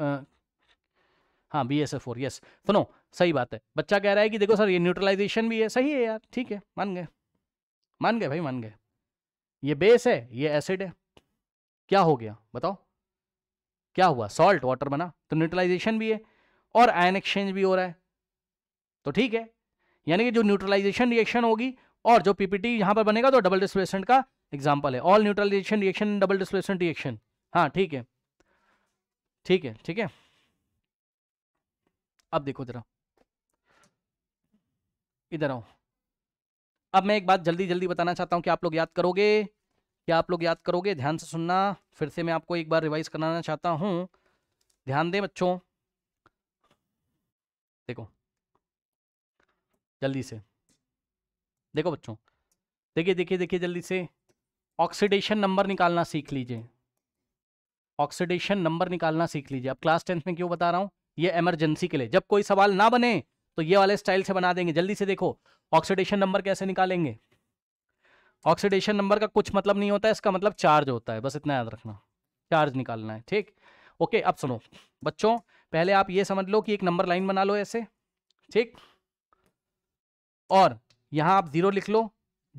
हाँ B S A four yes सुनो सही बात है बच्चा कह रहा है कि देखो सर ये न्यूट्रलाइजेशन भी है सही है यार ठीक है मान गए मान गए भाई मान गए ये बेस है ये एसिड है क्या हो गया बताओ क्या हुआ सॉल्ट वाटर बना तो न्यूट्रलाइजेशन भी है और आयन एक्सचेंज भी हो रहा है तो ठीक है यानी कि जो न्यूट्रलाइजेशन रिएक्शन होगी और जो पीपीटी यहाँ पर बनेगा तो डबल डिस्प्लेसमेंट का एग्जाम्पल है all neutralisation reaction double displacement reaction हाँ ठीक है ठीक है ठीक है अब देखो जरा इधर आओ अब मैं एक बात जल्दी जल्दी बताना चाहता हूँ कि आप लोग याद करोगे क्या आप लोग याद करोगे ध्यान से सुनना फिर से मैं आपको एक बार रिवाइज कराना चाहता हूँ ध्यान दें बच्चों देखो जल्दी से देखो बच्चों देखिए देखिए देखिए जल्दी से ऑक्सीडेशन नंबर निकालना सीख लीजिए ऑक्सीडेशन नंबर निकालना सीख लीजिए अब क्लास टेंथ में क्यों बता रहा हूँ ये इमरजेंसी के लिए जब कोई सवाल ना बने तो ये वाले स्टाइल से बना देंगे जल्दी से देखो ऑक्सीडेशन नंबर कैसे निकालेंगे ऑक्सीडेशन नंबर का कुछ मतलब नहीं होता है इसका मतलब चार्ज होता है बस इतना याद रखना चार्ज निकालना है ठीक ओके अब सुनो बच्चों पहले आप ये समझ लो कि एक नंबर लाइन बना लो ऐसे ठीक और यहाँ आप ज़ीरो लिख लो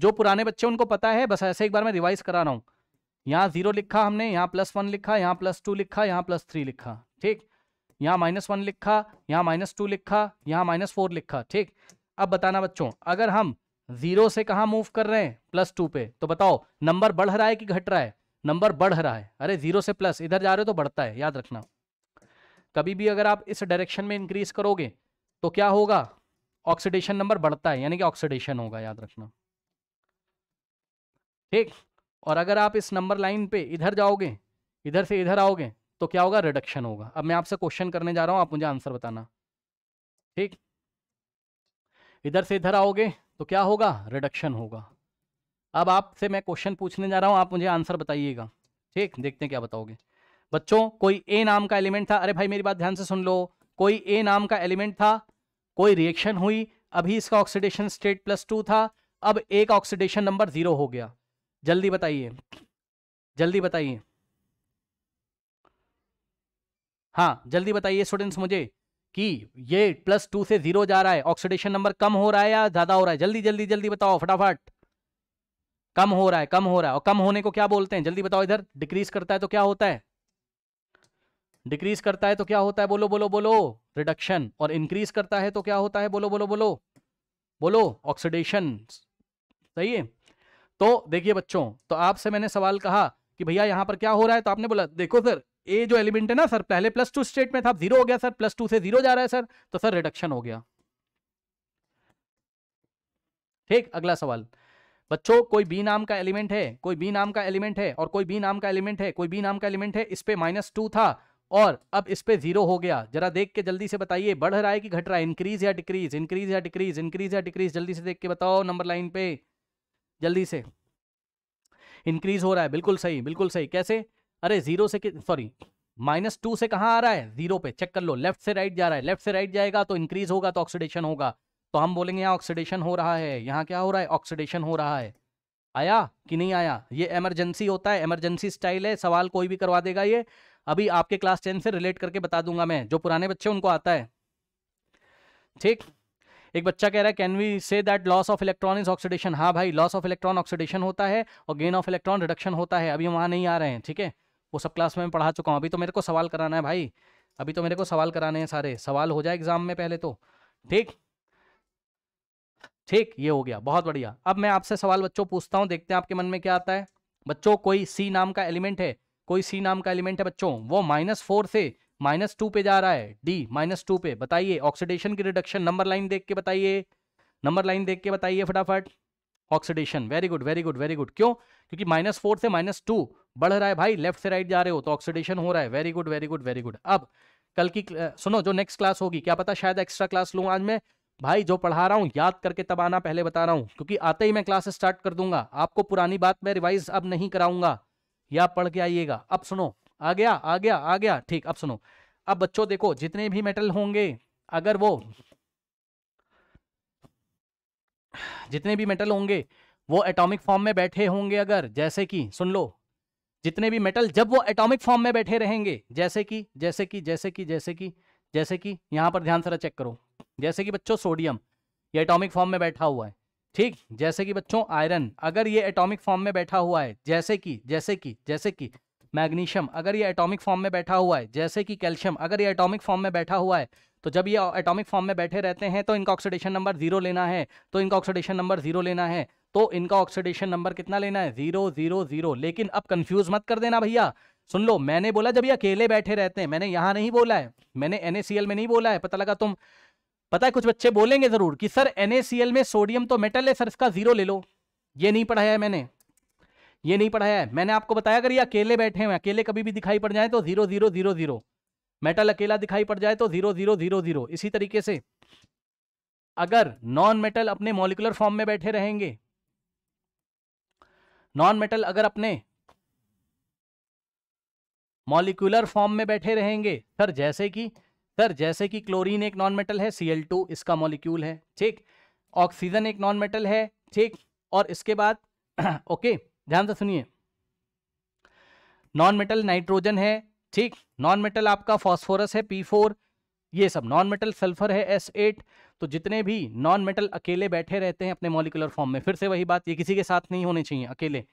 जो पुराने बच्चे उनको पता है बस ऐसे एक बार मैं रिवाइज करा रहा हूँ यहाँ ज़ीरो लिखा हमने यहाँ प्लस वन लिखा यहाँ प्लस टू लिखा यहाँ प्लस थ्री लिखा ठीक यहाँ माइनस वन लिखा यहाँ माइनस टू लिखा यहाँ माइनस फोर लिखा ठीक अब बताना बच्चों अगर हम जीरो से कहाँ मूव कर रहे हैं प्लस टू पे तो बताओ नंबर बढ़ रहा है कि घट रहा है नंबर बढ़ रहा है अरे जीरो से प्लस इधर जा रहे हो तो बढ़ता है याद रखना कभी भी अगर आप इस डायरेक्शन में इंक्रीज करोगे तो क्या होगा ऑक्सीडेशन नंबर बढ़ता है यानी कि ऑक्सीडेशन होगा याद रखना ठीक और अगर आप इस नंबर लाइन पे इधर जाओगे इधर से इधर आओगे तो क्या होगा रिडक्शन होगा अब मैं आपसे क्वेश्चन करने जा रहा हूं आप मुझे आंसर बताना ठीक इधर से इधर आओगे तो क्या होगा रिडक्शन होगा अब आपसे मैं क्वेश्चन पूछने जा रहा हूं आप मुझे आंसर बताइएगा ठीक देखते हैं क्या बताओगे बच्चों कोई ए नाम का एलिमेंट था अरे भाई मेरी बात ध्यान से सुन लो कोई ए नाम का एलिमेंट था कोई रिएक्शन हुई अभी इसका ऑक्सीडेशन स्टेट प्लस टू था अब एक ऑक्सीडेशन नंबर जीरो हो गया जल्दी बताइए जल्दी बताइए हाँ जल्दी बताइए स्टूडेंट्स मुझे कि ये प्लस टू से जीरो जा रहा है ऑक्सीडेशन नंबर कम हो रहा है या ज्यादा हो रहा है जल्दी जल्दी जल्दी बताओ फटाफट कम हो रहा है कम हो रहा है और कम होने को क्या बोलते हैं जल्दी बताओ इधर डिक्रीज करता है तो क्या होता है डिक्रीज करता है तो क्या होता है बोलो बोलो बोलो रिडक्शन और इंक्रीज करता है तो क्या होता है बोलो बोलो बोलो बोलो ऑक्सीडेशन सही है तो देखिए बच्चों तो आपसे मैंने सवाल कहा कि भैया यहां पर क्या हो रहा है तो आपने बोला देखो सर ए जो एलिमेंट है ना सर पहले प्लस टू स्टेट में था जीरो हो गया सर प्लस टू से जीरो जा रहा है सर तो सर रिडक्शन हो गया ठीक अगला सवाल बच्चों कोई बी नाम का एलिमेंट है कोई बी नाम का एलिमेंट है और कोई बी नाम का एलिमेंट है कोई बी नाम का एलिमेंट है इस पे माइनस टू था और अब इस पे जीरो हो गया जरा देख के जल्दी से बताइए बढ़ रहा है कि घट रहा है इंक्रीज या डिक्रीज इंक्रीज या डिक्रीज इंक्रीज या डिक्रीज जल्दी से देख के बताओ नंबर लाइन पे जल्दी से इंक्रीज हो रहा है बिल्कुल सही बिल्कुल सही कैसे अरे जीरो से सॉरी माइनस टू से कहाँ आ रहा है जीरो पे चेक कर लो लेफ्ट से राइट जा रहा है लेफ्ट से राइट जाएगा तो इंक्रीज होगा तो ऑक्सीडेशन होगा तो हम बोलेंगे यहाँ ऑक्सीडेशन हो रहा है यहाँ क्या हो रहा है ऑक्सीडेशन हो रहा है आया कि नहीं आया ये इमरजेंसी होता है इमरजेंसी स्टाइल है सवाल कोई भी करवा देगा ये अभी आपके क्लास टेन से रिलेट करके बता दूंगा मैं जो पुराने बच्चे उनको आता है ठीक एक बच्चा कह रहा है can we say that loss of electron is oxidation हाँ भाई लॉस ऑफ इलेक्ट्रॉन ऑक्सीडेशन होता है और गेन ऑफ इलेक्ट्रॉन रिडक्शन होता है अभी वहाँ नहीं आ रहे हैं ठीक है वो सब क्लास में पढ़ा चुका हूँ अभी तो मेरे को सवाल कराना है भाई अभी तो मेरे को सवाल कराने हैं सारे सवाल हो जाए एग्जाम में पहले तो ठीक ठीक ये हो गया बहुत बढ़िया अब मैं आपसे सवाल बच्चों पूछता हूँ देखते हैं आपके मन में क्या आता है बच्चों कोई सी नाम का एलिमेंट है कोई सी नाम का एलिमेंट है बच्चों वो माइनस फोर से माइनस टू पे जा रहा है डी माइनस टू पे बताइए ऑक्सीडेशन की रिडक्शन नंबर लाइन देख के बताइए नंबर लाइन देख के बताइए फटाफट oxidation very good very good very good क्यों क्योंकि माइनस फोर से माइनस टू बढ़ रहा है भाई लेफ्ट से राइट जा रहे हो तो ऑक्सीडेशन हो रहा है very good very good very good अब कल की सुनो जो नेक्स्ट क्लास होगी क्या पता शायद एक्स्ट्रा क्लास लूँ आज मैं भाई जो पढ़ा रहा हूँ याद करके तब आना पहले बता रहा हूँ क्योंकि आते ही मैं क्लास स्टार्ट कर दूंगा आपको पुरानी बात मैं रिवाइज अब नहीं कराऊंगा या पढ़ के आइएगा अब सुनो आ गया आ गया आ गया ठीक अब सुनो अब बच्चों देखो जितने भी मेटल होंगे अगर वो जितने भी मेटल होंगे वो एटॉमिक फॉर्म में बैठे होंगे अगर जैसे कि सुन लो जितने भी मेटल जब वो एटॉमिक फॉर्म में बैठे रहेंगे जैसे कि जैसे कि जैसे कि जैसे कि जैसे कि यहाँ पर ध्यान से चेक करो जैसे कि बच्चों सोडियम ये एटॉमिक फॉर्म में बैठा हुआ है ठीक जैसे कि बच्चों आयरन अगर ये एटॉमिक फॉर्म में बैठा हुआ है जैसे कि जैसे कि जैसे कि मैग्नीशियम अगर ये एटॉमिक फॉर्म में बैठा हुआ है जैसे कि कैल्शियम अगर ये एटॉमिक फॉर्म में बैठा हुआ है तो जब ये एटॉमिक फॉर्म में बैठे रहते हैं तो इनका ऑक्सीडेशन नंबर जीरो लेना है तो इनका ऑक्सीडेशन नंबर जीरो लेना है तो इनका ऑक्सीडेशन नंबर कितना लेना है जीरो जीरो जीरो लेकिन अब कंफ्यूज मत कर देना भैया सुन लो मैंने बोला जब ये अकेले बैठे रहते हैं मैंने यहाँ नहीं बोला है मैंने एनएसीएल में नहीं बोला है पता लगा तुम पता है कुछ बच्चे बोलेंगे जरूर कि सर एनएसीएल में सोडियम तो मेटल है सर इसका जीरो ले लो ये नहीं पढ़ाया है मैंने ये नहीं पढ़ाया है मैंने आपको बताया अगर ये अकेले बैठे हुए अकेले कभी भी दिखाई पड़ जाए तो zero zero zero zero metal अकेला दिखाई पड़ जाए तो जीरो जीरो जीरो जीरो इसी तरीके से अगर नॉन मेटल अपने मॉलिकुलर फॉर्म में बैठे रहेंगे नॉन मेटल अगर अपने मॉलिकुलर फॉर्म में बैठे रहेंगे सर जैसे कि सर जैसे कि क्लोरीन एक नॉन मेटल है सी इसका मॉलिक्यूल है ठीक ऑक्सीजन एक नॉन मेटल है ठीक और इसके बाद ओके ध्यान से सुनिए नॉन मेटल नाइट्रोजन है ठीक नॉन मेटल आपका फॉस्फोरस है पी फोर ये सब नॉन मेटल सल्फर है एस एट तो जितने भी नॉन मेटल अकेले बैठे रहते हैं अपने मॉलिकुलर फॉर्म में फिर से वही बात ये किसी के साथ नहीं होने चाहिए अकेले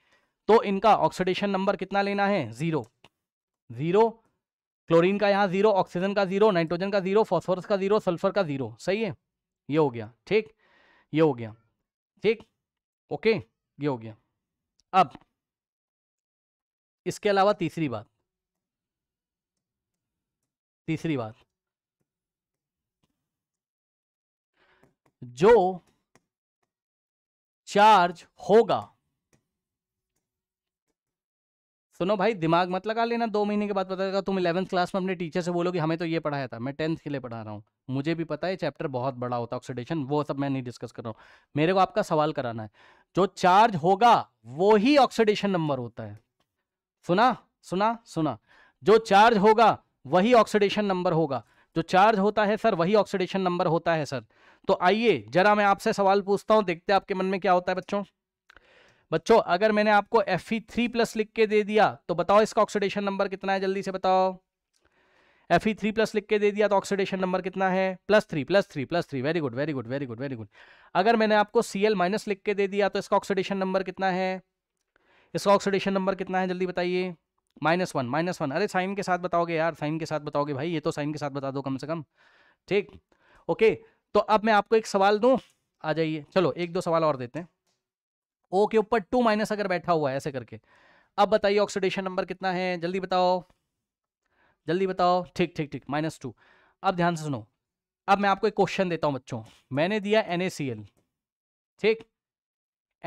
तो इनका ऑक्सीडेशन नंबर कितना लेना है जीरो जीरो क्लोरीन का यहाँ जीरो ऑक्सीजन का जीरो नाइट्रोजन का जीरो फॉस्फोरस का जीरो सल्फर का जीरो सही है ये हो गया ठीक ये हो गया ठीक ओके ये हो गया अब इसके अलावा तीसरी बात तीसरी बात जो चार्ज होगा सुनो भाई दिमाग मत लगा लेना दो महीने के बाद पता चलेगा तुम इलेवंथ क्लास में अपने टीचर से बोलोगे हमें तो ये पढ़ाया था मैं टेंथ के लिए पढ़ा रहा हूँ मुझे भी पता है चैप्टर बहुत बड़ा होता है ऑक्सीडेशन वो सब मैं नहीं डिस्कस कर रहा हूँ मेरे को आपका सवाल कराना है जो चार्ज होगा वो ही ऑक्सीडेशन नंबर होता है सुना सुना सुना जो चार्ज होगा वही ऑक्सीडेशन नंबर होगा जो चार्ज होता है सर वही ऑक्सीडेशन नंबर होता है सर तो आइए जरा मैं आपसे सवाल पूछता हूं देखते हैं आपके मन में क्या होता है बच्चों बच्चों अगर मैंने आपको एफ ई थ्री प्लस लिख के दे दिया तो बताओ इसका ऑक्सीडेशन नंबर कितना है जल्दी से बताओ एफ ई थ्री प्लस लिख के दे दिया तो ऑक्सीडेशन नंबर कितना है plus three plus three plus three very good very good very good very good अगर मैंने आपको सी एल माइनस लिख के दे दिया तो इसका ऑक्सीडेशन नंबर कितना है इसका ऑक्सीडेशन नंबर कितना है जल्दी बताइए माइनस वन माइनस वन अरे साइन के साथ बताओगे यार साइन के साथ बताओगे भाई ये तो साइन के साथ बता दो कम से कम ठीक ओके तो अब मैं आपको एक सवाल दूँ आ जाइए चलो एक दो सवाल और देते हैं ओ के ऊपर टू माइनस अगर बैठा हुआ है ऐसे करके अब बताइए ऑक्सीडेशन नंबर कितना है जल्दी बताओ जल्दी बताओ ठीक ठीक ठीक माइनस टू अब ध्यान से सुनो अब मैं आपको एक क्वेश्चन देता हूं बच्चों मैंने दिया एन ठीक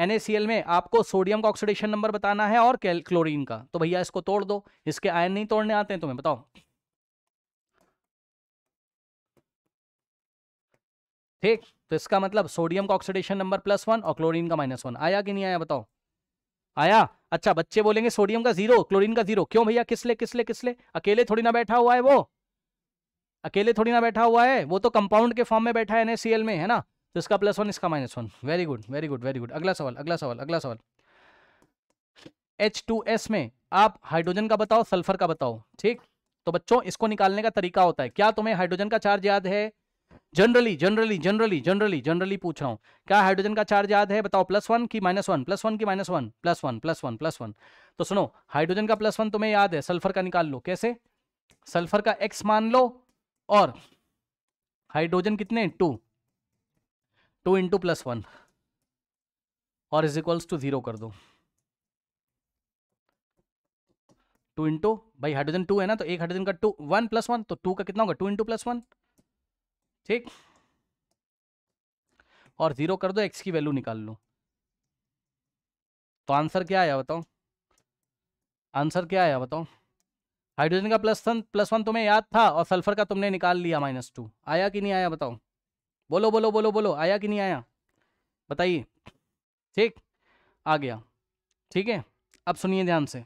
एन में आपको सोडियम का ऑक्सीडेशन नंबर बताना है और क्लोरीन का तो भैया इसको तोड़ दो इसके आयन नहीं तोड़ने आते हैं तुम्हें तो बताओ ठीक तो इसका मतलब सोडियम का ऑक्सीडेशन नंबर प्लस वन और क्लोरीन का माइनस वन आया कि नहीं आया बताओ आया अच्छा बच्चे बोलेंगे सोडियम का जीरो क्लोरीन का जीरो क्यों भैया किसले किसले किसले अकेले थोड़ी ना बैठा हुआ है वो अकेले थोड़ी ना बैठा हुआ है वो तो कंपाउंड के फॉर्म में बैठा है एन में है ना तो इसका प्लस वन इसका minus one very good very good very good अगला सवाल अगला सवाल अगला सवाल एच टू एस में आप हाइड्रोजन का बताओ सल्फर का बताओ ठीक तो बच्चों इसको निकालने का तरीका होता है क्या तुम्हें हाइड्रोजन का चार्ज याद है generally generally generally generally generally पूछ रहा हूँ क्या हाइड्रोजन का चार्ज याद है बताओ प्लस वन की माइनस वन प्लस वन की minus one plus one plus one plus one तो सुनो हाइड्रोजन का प्लस वन तुम्हें याद है सल्फर का निकाल लो कैसे सल्फर का एक्स मान लो और हाइड्रोजन कितने two two into plus one और इज इक्वल्स टू जीरो कर दो टू इंटू भाई हाइड्रोजन टू है ना तो एक हाइड्रोजन का टू वन प्लस वन तो टू का कितना होगा टू इंटू प्लस वन ठीक और जीरो कर दो एक्स की वैल्यू निकाल लो तो आंसर क्या आया बताओ आंसर क्या आया बताओ हाइड्रोजन का प्लस वन प्लस वन तुम्हें याद था और सल्फर का तुमने निकाल लिया माइनस टू आया कि नहीं आया बताओ बोलो बोलो बोलो बोलो आया कि नहीं आया बताइए ठीक आ गया ठीक है अब सुनिए ध्यान से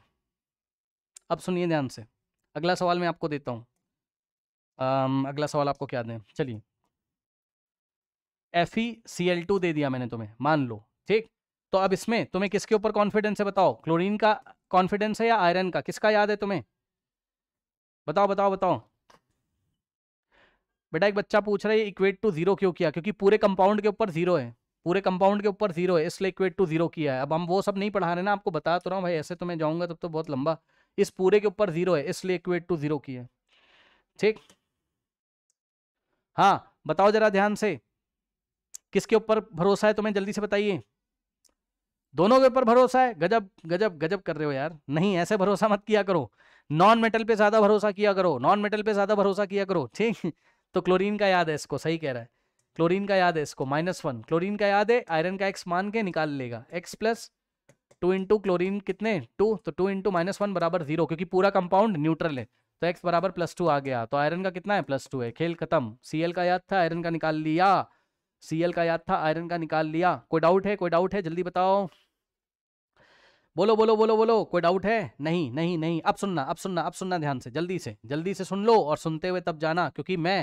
अब सुनिए ध्यान से अगला सवाल मैं आपको देता हूँ अगला सवाल आपको क्या दें चलिए F E C L two दे दिया मैंने तुम्हें मान लो ठीक तो अब इसमें तुम्हें किसके ऊपर कॉन्फिडेंस है बताओ क्लोरीन का कॉन्फिडेंस है या आयरन का किसका याद है तुम्हें बताओ बताओ बताओ बेटा एक बच्चा पूछ रहा है इक्वेट टू जीरो क्यों किया क्योंकि पूरे कंपाउंड के ऊपर जीरो है पूरे कंपाउंड के ऊपर जीरो है इसलिए इक्वेट टू जीरो किया है अब हम वो सब नहीं पढ़ा रहे ना आपको बता तो रहा हूँ भाई ऐसे तो मैं जाऊँगा तब तो बहुत लंबा इस पूरे के ऊपर जीरो है इसलिए इक्वेट टू जीरो किया है ठीक हाँ बताओ जरा ध्यान से किसके ऊपर भरोसा है तुम्हें जल्दी से बताइए दोनों के ऊपर भरोसा है गजब गजब गजब कर रहे हो यार नहीं ऐसे भरोसा मत किया करो नॉन मेटल पे ज़्यादा भरोसा किया करो नॉन मेटल पे ज़्यादा भरोसा किया करो ठीक तो क्लोरीन का याद है इसको सही कह रहा है क्लोरीन का याद है इसको माइनस वन क्लोरीन का याद है आयरन का एक्स मान के निकाल लेगा x plus two into chlorine कितने टू तो टू इंटू माइनस वन बराबर जीरो क्योंकि पूरा कंपाउंड न्यूट्रल है तो एक्स बराबर प्लस टू आ गया तो आयरन का कितना है प्लस टू है खेल खत्म सीएल का याद था आयरन का निकाल लिया सीएल का याद था आयरन का निकाल लिया कोई डाउट है कोई डाउट है जल्दी बताओ बोलो बोलो बोलो बोलो कोई डाउट है नहीं नहीं नहीं अब सुनना अब सुनना अब सुनना ध्यान से जल्दी से जल्दी से सुन लो और सुनते हुए तब जाना क्योंकि मैं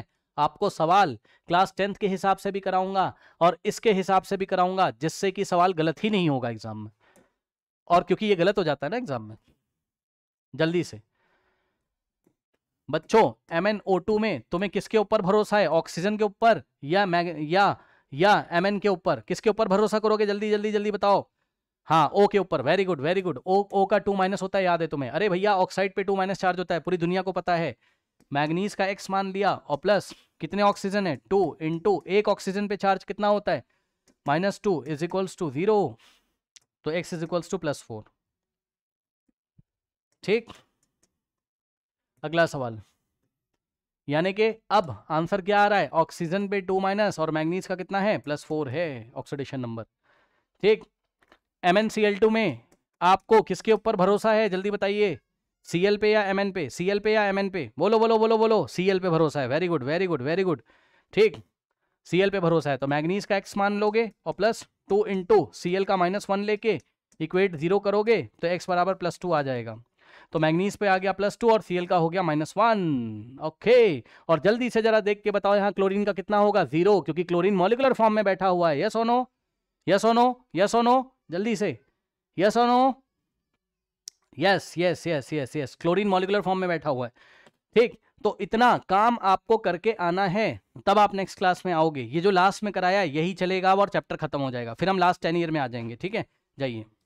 आपको सवाल क्लास टेंथ के हिसाब से भी कराऊंगा और इसके हिसाब से भी कराऊंगा जिससे कि सवाल गलत ही नहीं होगा एग्जाम में और क्योंकि ये गलत हो जाता है ना एग्जाम में जल्दी से बच्चों एम एन ओ टू में तुम्हें किसके ऊपर भरोसा है ऑक्सीजन के ऊपर या मैग या या एम के ऊपर किसके ऊपर भरोसा करोगे जल्दी जल्दी जल्दी बताओ हाँ ओ के ऊपर very good very good O O का टू माइनस होता है याद है तुम्हें अरे भैया ऑक्साइड पे टू माइनस चार्ज होता है पूरी दुनिया को पता है मैग्नीज का एक्स मान लिया और प्लस कितने ऑक्सीजन है टू टू एक ऑक्सीजन पे चार्ज कितना होता है minus two is equals to zero तो x is equals to plus four ठीक अगला सवाल यानी कि अब आंसर क्या आ रहा है ऑक्सीजन पे टू माइनस और मैग्नीज का कितना है प्लस फोर है ऑक्सीडेशन नंबर ठीक M N C L two में आपको किसके ऊपर भरोसा है जल्दी बताइए सी एल पे या एम एन पे सी एल पे या एम एन पे बोलो बोलो बोलो बोलो सी एल पे भरोसा है very good very good very good ठीक सी एल पे भरोसा है तो मैग्नीज का एक्स मान लोगे और plus two into C L का माइनस वन लेके इक्वेट जीरो करोगे तो एक्स बराबर प्लस टू आ जाएगा तो मैग्नीज पे आ गया प्लस टू और सीएल का हो गया माइनस वन ओके और जल्दी से जरा देख के बताओ यहाँ क्लोरीन का कितना होगा जीरो क्योंकि क्लोरीन मॉलिकुलर फॉर्म में बैठा हुआ है yes or no yes or no yes or no जल्दी से yes or no yes yes yes yes yes chlorine molecular form में बैठा हुआ है ठीक तो इतना काम आपको करके आना है तब आप नेक्स्ट क्लास में आओगे ये जो लास्ट में कराया यही चलेगा और चैप्टर खत्म हो जाएगा फिर हम लास्ट टेन ईयर में आ जाएंगे ठीक है जाइए